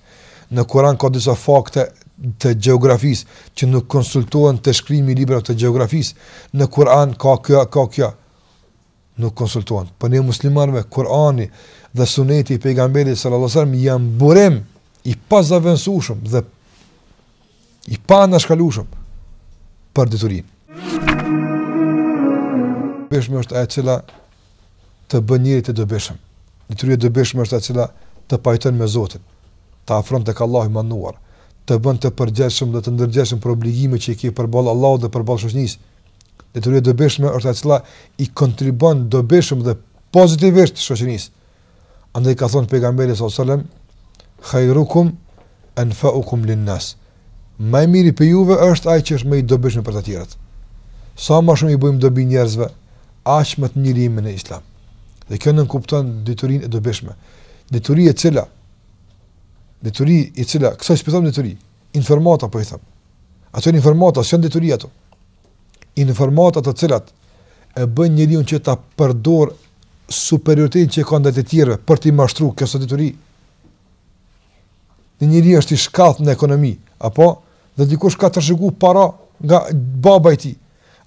Në Kuran ka disa fakte të geografisë që nuk konsultohen të shkrimi libra të geografisë. Në Kuran ka kjo, ka kjo nuk konsultuan. Për po ne muslimarve, Kurani dhe suneti i pejgamberi së lalasarëm janë burem i pa dhe i pa nashkallushëm për diturin. Beshme është e cila të bë njëri të dëbeshëm. Diturin e dëbeshme është e cila të pajton me Zotin, të afron të Allahu i manuar, të bën të përgjeshëm dhe të ndërgjeshëm për obligime që i kje përbalë Allah dhe përbalë shoqërisë detyrë dobishme është atë që i kontribon dobishëm dhe pozitivisht shoqërisë. Andaj ka thonë pejgamberi sallallahu alajhi wasallam, "Khairukum anfa'ukum lin-nas." Më i miri për juve është ai që është më i dobishëm për të tjerët. Sa më shumë i bëjmë dobi njerëzve, aq më të mirë në Islam. Dhe kjo nën kupton detyrinë e dobishme. Detyria e cila Detyria e cila, kësaj spitom detyri, informata po i them. Ato janë informata, janë detyria ato informatat të cilat e bën njëri unë që ta përdor superioritetin që e ka ndajt e tjere për t'i mashtru kësë dituri. Një njëri është i shkath në ekonomi, apo dhe dikush ka të shiku para nga baba i ti,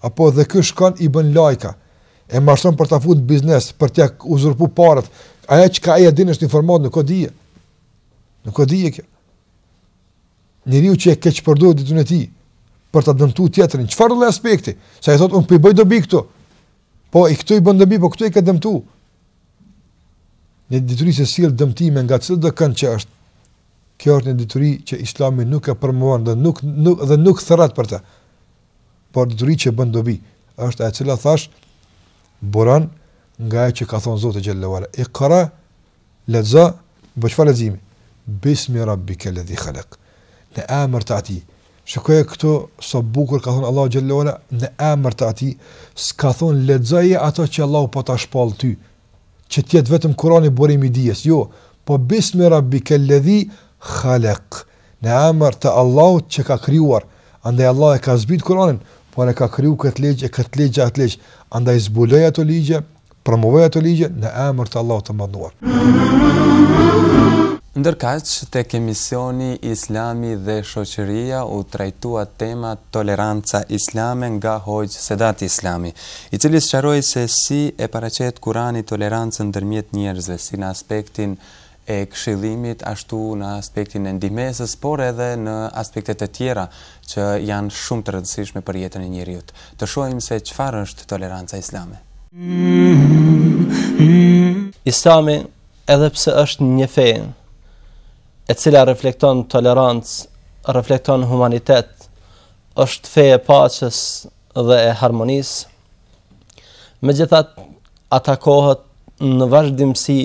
apo dhe kësh kan i bën lajka, e mashtron për t'a fund biznes, për t'ja uzurpu parët, aja që ka e dinë është informat nuk o dije. Nuk o dije kjo. Njëri që e keqë përdojt ditun e ti, për ta dëmtuar tjetrin. Çfarë do të aspekti? Sa i thotë unë po i bëj dobi këtu. Po i këtu i bën dobi, po këtu i ka dëmtuar. Në dituri se sill dëmtime nga çdo të kënd që është. Kjo është një dituri që Islami nuk e përmban dhe nuk, nuk dhe nuk thret për ta, Por dituri që bën dobi është ajo që thash buran nga ajo që ka thon Zoti xhallahu ala. Iqra la za bëj falëzim. Bismi rabbikal ladhi khalaq. Ne amërtati, Shikoje këto sa bukur ka thënë Allahu xhallahu ala në emër të atij, s'ka thon lexoje ato që Allahu po ta shpall ty, që ti jet vetëm Kurani burim i dijes. Jo, po bismi rabbikal ladhi khalaq. Në emër të Allahut që ka krijuar, andaj Allah e ka zbrit Kur'anin, por e ka kriju këtë ligje, këtë ligje atë ligj, andaj zbuloi ato ligje, promovoi ato ligje në emër të Allahut të mëdhenj. Ndërkaq, të kemisioni Islami dhe Shoqëria u trajtua tema Toleranca Islame nga hojgjë sedat Islami, i cilis qaroj se si e paracet kurani tolerancë në dërmjet njerëzve, si në aspektin e kshilimit, ashtu në aspektin e ndimesës, por edhe në aspektet e tjera që janë shumë të rëndësishme për jetën e njerëjut. Të shojmë se qëfar është Toleranca Islame. Mm, mm, mm. Islami edhe pse është një fejnë, e cila reflekton tolerancë, reflekton humanitet, është fe e paqes dhe e harmonisë. Megjithatë, ata kohët në vazhdimsi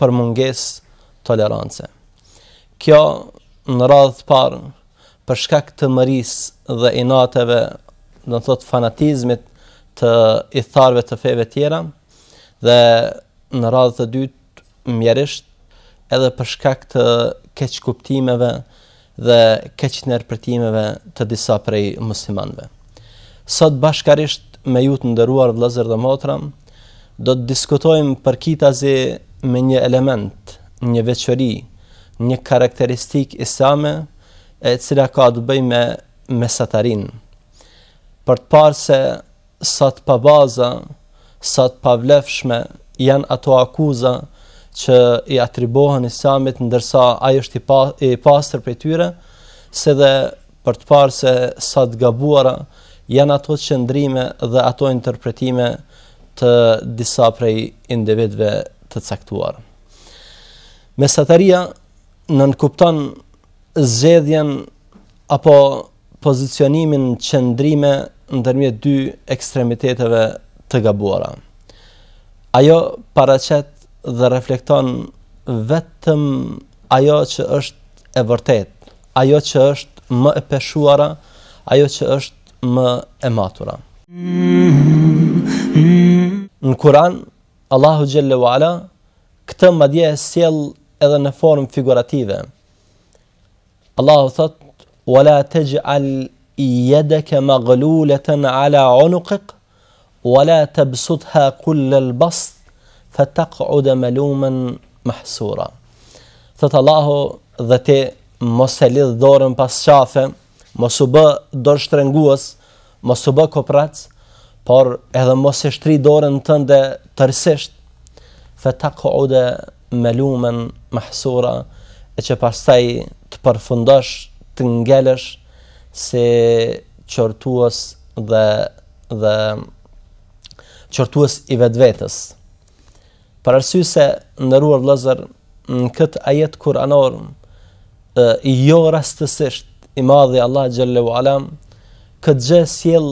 për mungesë tolerance. Kjo në radhë parë për shkak të mërisë dhe inateve, do të thot fanatizmit të i tharve të feve tjera dhe në radhët të dytë mjerisht edhe për shkak të keq kuptimeve dhe keq nërpërtimeve të disa prej muslimanëve. Sot bashkarisht me ju të nderuar vlazër dhe motram, do të diskutojmë për kitazi me një element, një veqëri, një karakteristik islame, e cila ka të bëjë me mesatarin. Për të parë se sa të sot sa të pavlefshme, janë ato akuza që i atribohen Islamit ndërsa ai është i, pa, i pastër për tyre, se dhe për të parë se sa të gabuara janë ato qëndrime dhe ato interpretime të disa prej individëve të caktuar. Mesataria nën kupton zgjedhjen apo pozicionimin qëndrime ndërmjet dy ekstremiteteve të gabuara. Ajo paraqet dhe reflekton vetëm ajo që është e vërtet, ajo që është më e peshuara, ajo që është më e matura. Në Kuran, Allahu Gjelle Ala, këtë më dje e siel edhe në form figurative. Allahu thot, Walla te gjal i jedeke ma ala onukik, Walla te bësut ha kullel bast, fëtëtëk u dhe me lumen mëhsura. Thëtë Allahu dhe ti mos e lidhë dorën pas qafe, mos u bë dorë shtrenguës, mos u bë kopratës, por edhe mos e shtri dorën tënde ndë tërsisht, fëtëtëk u dhe me lumen e që pastaj taj të përfundosh, të ngelesh, se qërtuos dhe dhe qërtuos i vetë vetës. Për arsye se ndëruar vëllezër në këtë ajet kuranor i jo rastësisht i madhi Allah xhallahu ala këtë gjë sjell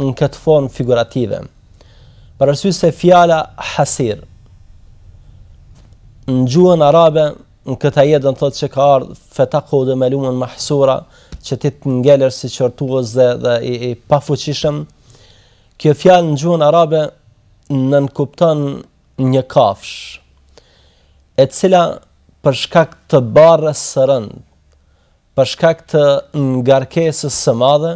në këtë formë figurative. Për arsye se fjala hasir në gjuhën arabe në këtë ajet do të thotë se ka ardhur fetaqu dhe malumun mahsura që ti të ngeler si qërtuës dhe, dhe i, i pafuqishëm, kjo fjalë në gjuhën arabe në nënkuptan një kafsh, e cila përshka këtë barë së rënd, përshka këtë ngarkesës së madhe,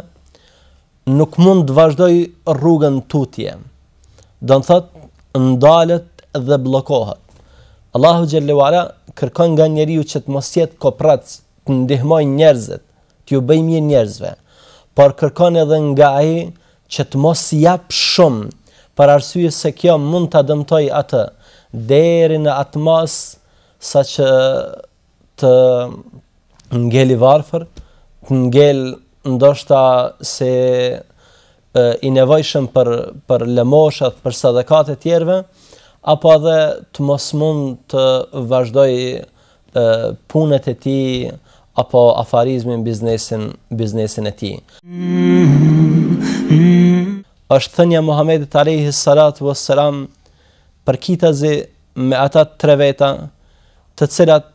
nuk mund të vazhdoj rrugën tutje. në thotë, ndalët dhe blokohët. Allahu Gjellewala kërkon nga njeri ju që të mos jetë kopratës, të ndihmoj njerëzit, të ju bëjmë njerëzve, por kërkon edhe nga aji që të mos japë shumë për arsye se kjo mund të dëmtoj atë deri në atë mas sa që të ngeli varfër, të ngeli ndoshta se e, i nevojshëm për, për lemoshat, për sadakat e tjerve, apo edhe të mos mund të vazhdoj punët punet e ti apo afarizmin biznesin, biznesin e ti. Mm, mm-hmm. mm. Mm-hmm është thënja Muhammedit alayhi salatu wassalam për kitazi me ata tre veta, të cilat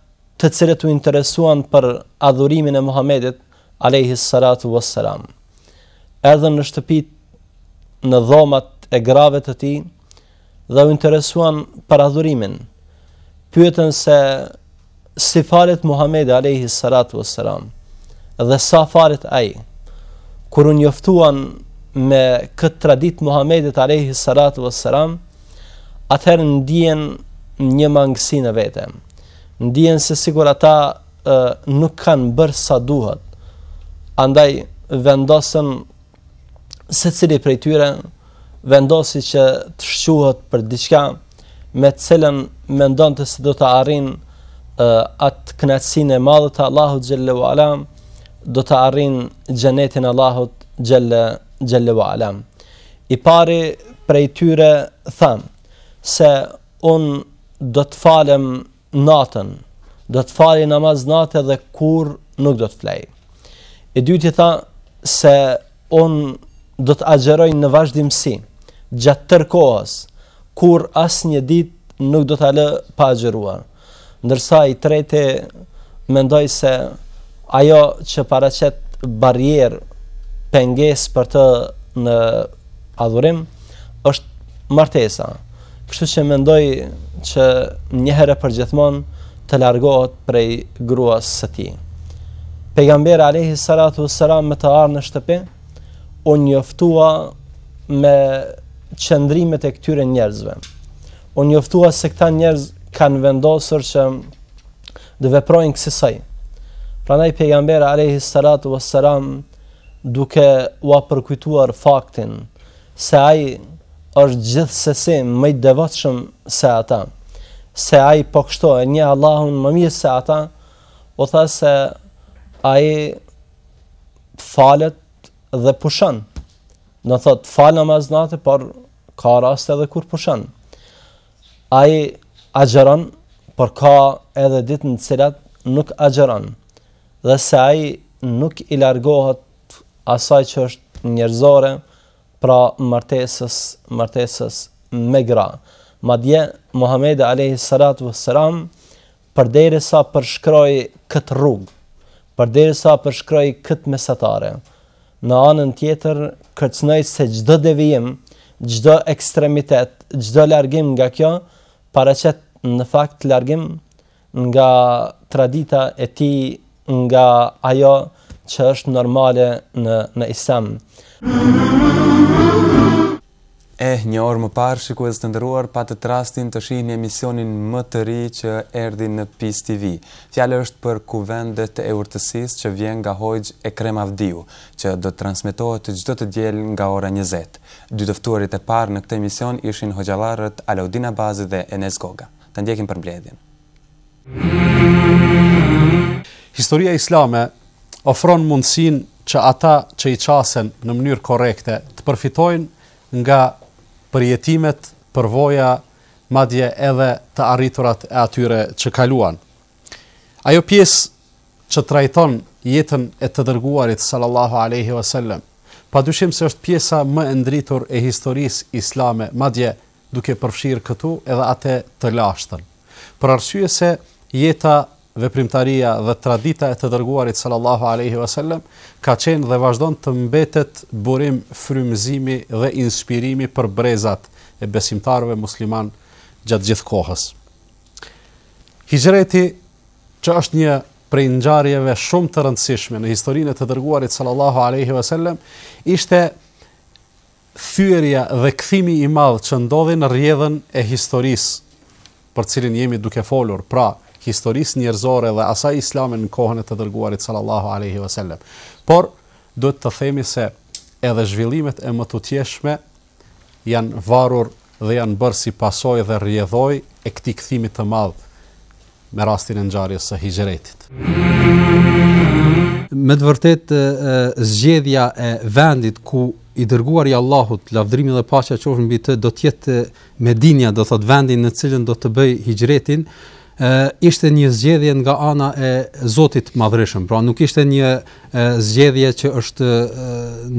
të cilët u interesuan për adhurimin e Muhammedit alayhi salatu wassalam. Erdhën në shtëpi në dhomat e grave të tij dhe u interesuan për adhurimin. Pyetën se si falet Muhammedi alayhi salatu wassalam dhe sa falet ai. Kur u njoftuan me këtë tradit Muhammedit Alehi salatu vesselam atëherë ndijen një mangësi në vete. Ndijen se sikur ata nuk kanë bërë sa duhet. Andaj vendosën se cili prej tyre vendosi që të shquhet për diçka me cilën mendon të se do të arrin atë knatsin e të Allahut Gjelle Walam, do të arrin gjenetin Allahut Gjelle gjellëva alam. I pari prej tyre thëmë se unë do të falem natën, do të fali namaz natë dhe kur nuk do të flej. I dyti tha se unë do të agjeroj në vazhdimësi, gjatë kohës kur asë një dit nuk do të alë pa agjeruar. Ndërsa i treti mendoj se ajo që paracet barjerë penges për të në adhurim është martesa. Kështu që mendoj që një herë për gjithmonë të largohet prej gruas së tij. Pejgamberi alayhi salatu wassalam më të arë në shtëpi u njoftua me qëndrimet e këtyre njerëzve. U njoftua se këta njerëz kanë vendosur që dhe veprojnë kësisaj. Prandaj pejgamberi alayhi salatu wassalam duke u përkujtuar faktin se ai është gjithsesi më i devotshëm se ata. Se ai po kështo e një Allahun më mirë se ata, u tha se ai falet dhe pushon. Do thot fal namaz natë, por ka raste edhe kur pushon. Ai agjeron, por ka edhe ditë në të cilat nuk agjeron. Dhe se ai nuk i largohet asaj që është njerëzore pra martesës martesës me gra. Madje Muhamedi alayhi salatu vesselam përderisa përshkroi kët rrugë, përderisa përshkroi kët mesatare. Në anën tjetër kërcnoi se çdo devijim, çdo ekstremitet, çdo largim nga kjo paraqet në fakt largim nga tradita e tij, nga ajo që është normale në në Islam. E eh, një orë më parë, shiku e së të ndëruar, pa të rastin të shihni një emisionin më të ri që erdi në PIS TV. Fjallë është për kuvendet e urtësis që vjen nga hojgj e krema që do të transmitohet të gjithë të djelë nga ora të Dytëftuarit e parë në këtë emision ishin hojgjalarët Alaudina Bazi dhe Enes Goga. Të ndjekim për mbledhin. Historia islame Ofron mundësin që ata që i çasen në mënyrë korrekte të përfitojnë nga përjetimet, përvoja, madje edhe të arriturat e atyre që kaluan. Ajo pjesë që trajton jetën e të dërguarit sallallahu alaihi wasallam paduhem se është pjesa më e ndritur e historisë islame, madje duke përfshirë këtu edhe atë të lashtën. Për arsye se jeta veprimtaria dhe tradita e të dërguarit sallallahu alaihi wasallam ka qenë dhe vazhdon të mbetet burim frymëzimi dhe inspirimi për brezat e besimtarëve musliman gjatë gjithë kohës. Hijreti që është një prej ngjarjeve shumë të rëndësishme në historinë e të dërguarit sallallahu alaihi wasallam ishte thyerja dhe kthimi i madh që ndodhi në rrjedhën e historisë për cilin jemi duke folur. Pra, historisë njerëzore dhe asaj islamin në kohën e të dërguarit sallallahu aleyhi vësallem. Por, do të themi se edhe zhvillimet e më të tjeshme janë varur dhe janë bërë si pasoj dhe rjedhoj e këti këthimit të madhë me rastin e nxarjes së hijëretit. Me të vërtet, zgjedhja e vendit ku i dërguar i Allahut, lavdrimi dhe pasha që është mbi të, do tjetë Medinja, do thot vendin në cilën do të bëj hijëretin, ishte një zgjedhje nga ana e Zotit Madhreshëm. Pra nuk ishte një zgjedhje që është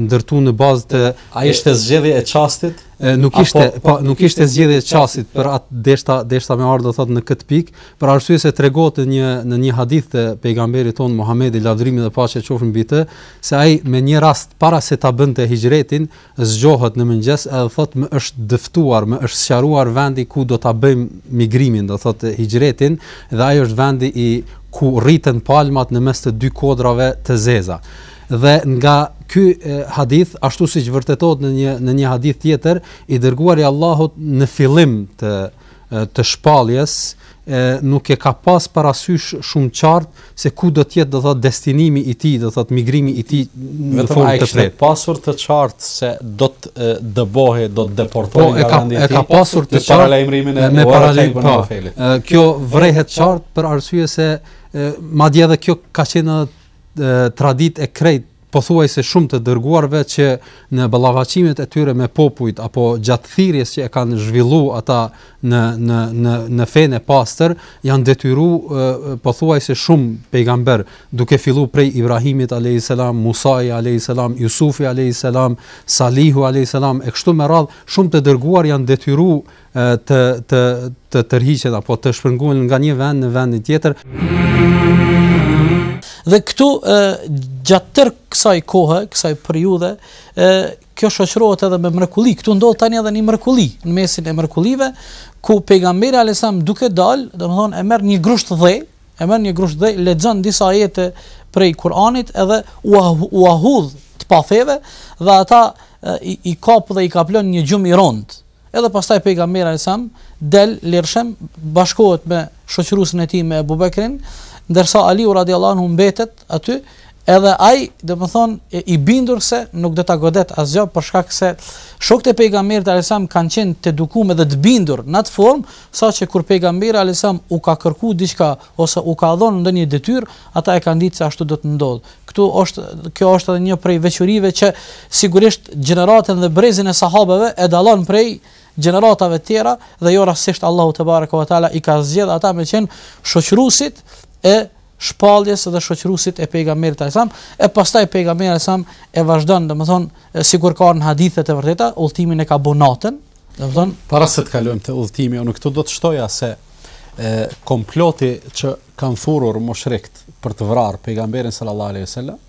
ndërtuar në bazë të ai ishte zgjedhje e çastit nuk ishte a, po, po, po, nuk ishte zgjedhje çastit për atë deshta deshta me ardh do thot në kët pikë për arsye se tregohet në një në një hadith të pejgamberit ton Muhamedi lavdrimi dhe paqja qofshin mbi të se ai me një rast para se ta bënte hijretin zgjohet në mëngjes edhe thot më është dëftuar më është sqaruar vendi ku do ta bëjmë migrimin do thot hijretin dhe ai është vendi i ku rriten palmat në mes të dy kodrave të zeza dhe nga ky hadith ashtu siç vërtetohet në një në një hadith tjetër i dërguari Allahut në fillim të të shpalljes nuk e ka pas parasysh shumë qartë se ku do të jetë do të thotë destinimi i tij, do të thotë migrimi i tij në fund të tretë. Ka pasur të qartë se do të dëbohej, do të deportohej nga vendi i tij. Po, e ka pasur të qartë para lajmërimit në në para Kjo vrehet qartë për arsye se madje edhe kjo ka qenë tradit e krejt thuaj se shumë të dërguarve që në balavacimet e tyre me popujt apo gjatëthirjes që e kanë zhvillu ata në, në, në, në fene pastër, janë detyru po thuaj se shumë pejgamber duke fillu prej Ibrahimit a.s. Musaj a.s. Jusufi a.s. Salihu a.s. e kështu me radhë shumë të dërguar janë detyru të, të, të tërhiqen apo të shpërngun nga një vend në vend në tjetër. Dhe këtu e, gjatë tërë kësaj kohë, kësaj periudhe, kjo shoqërohet edhe me mrekulli. Ktu ndodh tani edhe një mrekulli në mesin e mrekullive ku pejgamberi alesam duke dal, domethënë e merr një grusht dhë, e merr një grusht dhë, lexon disa ajete prej Kur'anit edhe u u ahudh të pafeve, dhe ata e, i, i kap dhe i kaplon një gjumë i rond. Edhe pastaj pejgamberi alesam del lirshëm bashkohet me shoqërusin e tij me Abubekrin ndërsa Aliu radiallahu anhu mbetet aty, edhe ai, domethënë, i bindur se nuk do ta godet asgjë për shkak se shokët e pejgamberit alayhisalam kanë qenë të edukuar dhe të bindur në atë formë, saqë kur pejgamberi alayhisalam u ka kërkuar diçka ose u ka dhënë ndonjë detyrë, ata e kanë ditë se ashtu do të ndodhë. Ktu është kjo është edhe një prej veçurive që sigurisht gjeneratën dhe brezin e sahabeve e dallon prej gjeneratave tjera dhe jo rastisht Allahu te baraka ve taala i ka zgjedh ata me qen shoqërusit e shpalljes dhe shoqërusit e pejgamberit e e pastaj pejgamberi e e vazhdon, domethënë, sikur ka në hadithet e vërteta, udhtimin e ka bën domethënë, para se të kalojmë te udhtimi, unë këtu do të shtoja se e, komploti që kanë thurur moshrekt për të vrarë pejgamberin sallallahu alejhi wasallam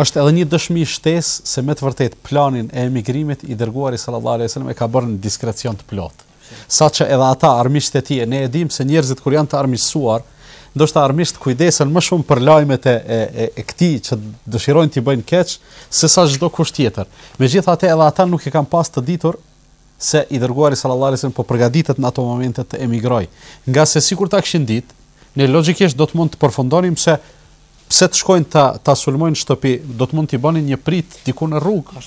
është edhe një dëshmi shtesë se me të vërtetë planin e emigrimit i dërguar i sallallahu alejhi wasallam e ka bërë në diskrecion të plot Saqë edhe ata armiqtë e tij ne e dimë se njerëzit kur janë të armiqsuar, ndoshta armisht kujdesen më shumë për lajmet e e, e, e këtij që dëshirojnë t'i bëjnë keq se sa çdo kusht tjetër. Megjithatë edhe ata nuk e kanë pas të ditur se i dërguari sallallahu alajhi wasallam po përgatitet në ato momente të emigroj. Nga se sikur ta kishin ditë, ne logjikisht do të mund të përfundonim se pse të shkojnë ta ta sulmojnë shtëpi, do të mund t'i bënin një prit diku në rrugë.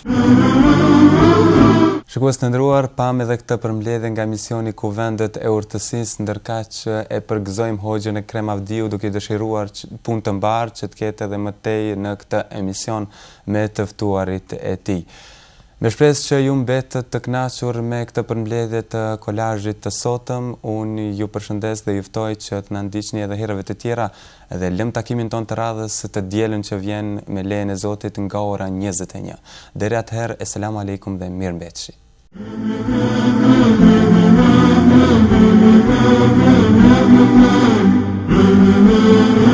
Shikues të ndëruar, pam edhe këtë përmledhe nga misioni Kuvendet e Urtësis, ndërka që e përgëzojmë hoxhën e krem avdiu duke dëshiruar pun të mbarë që të kete dhe mëtej në këtë emision me tëftuarit e ti. Me shpresë që ju mbetët të knaqur me këtë përmbledhje të kolajit të sotëm, unë ju përshëndes dhe juftoj që të nëndiqni edhe herëve të tjera dhe lëm takimin ton të radhës të djelen që vjen me lejën e Zotit nga ora 21. Dere atëherë, eselamu alaikum dhe mirë mbetëshi.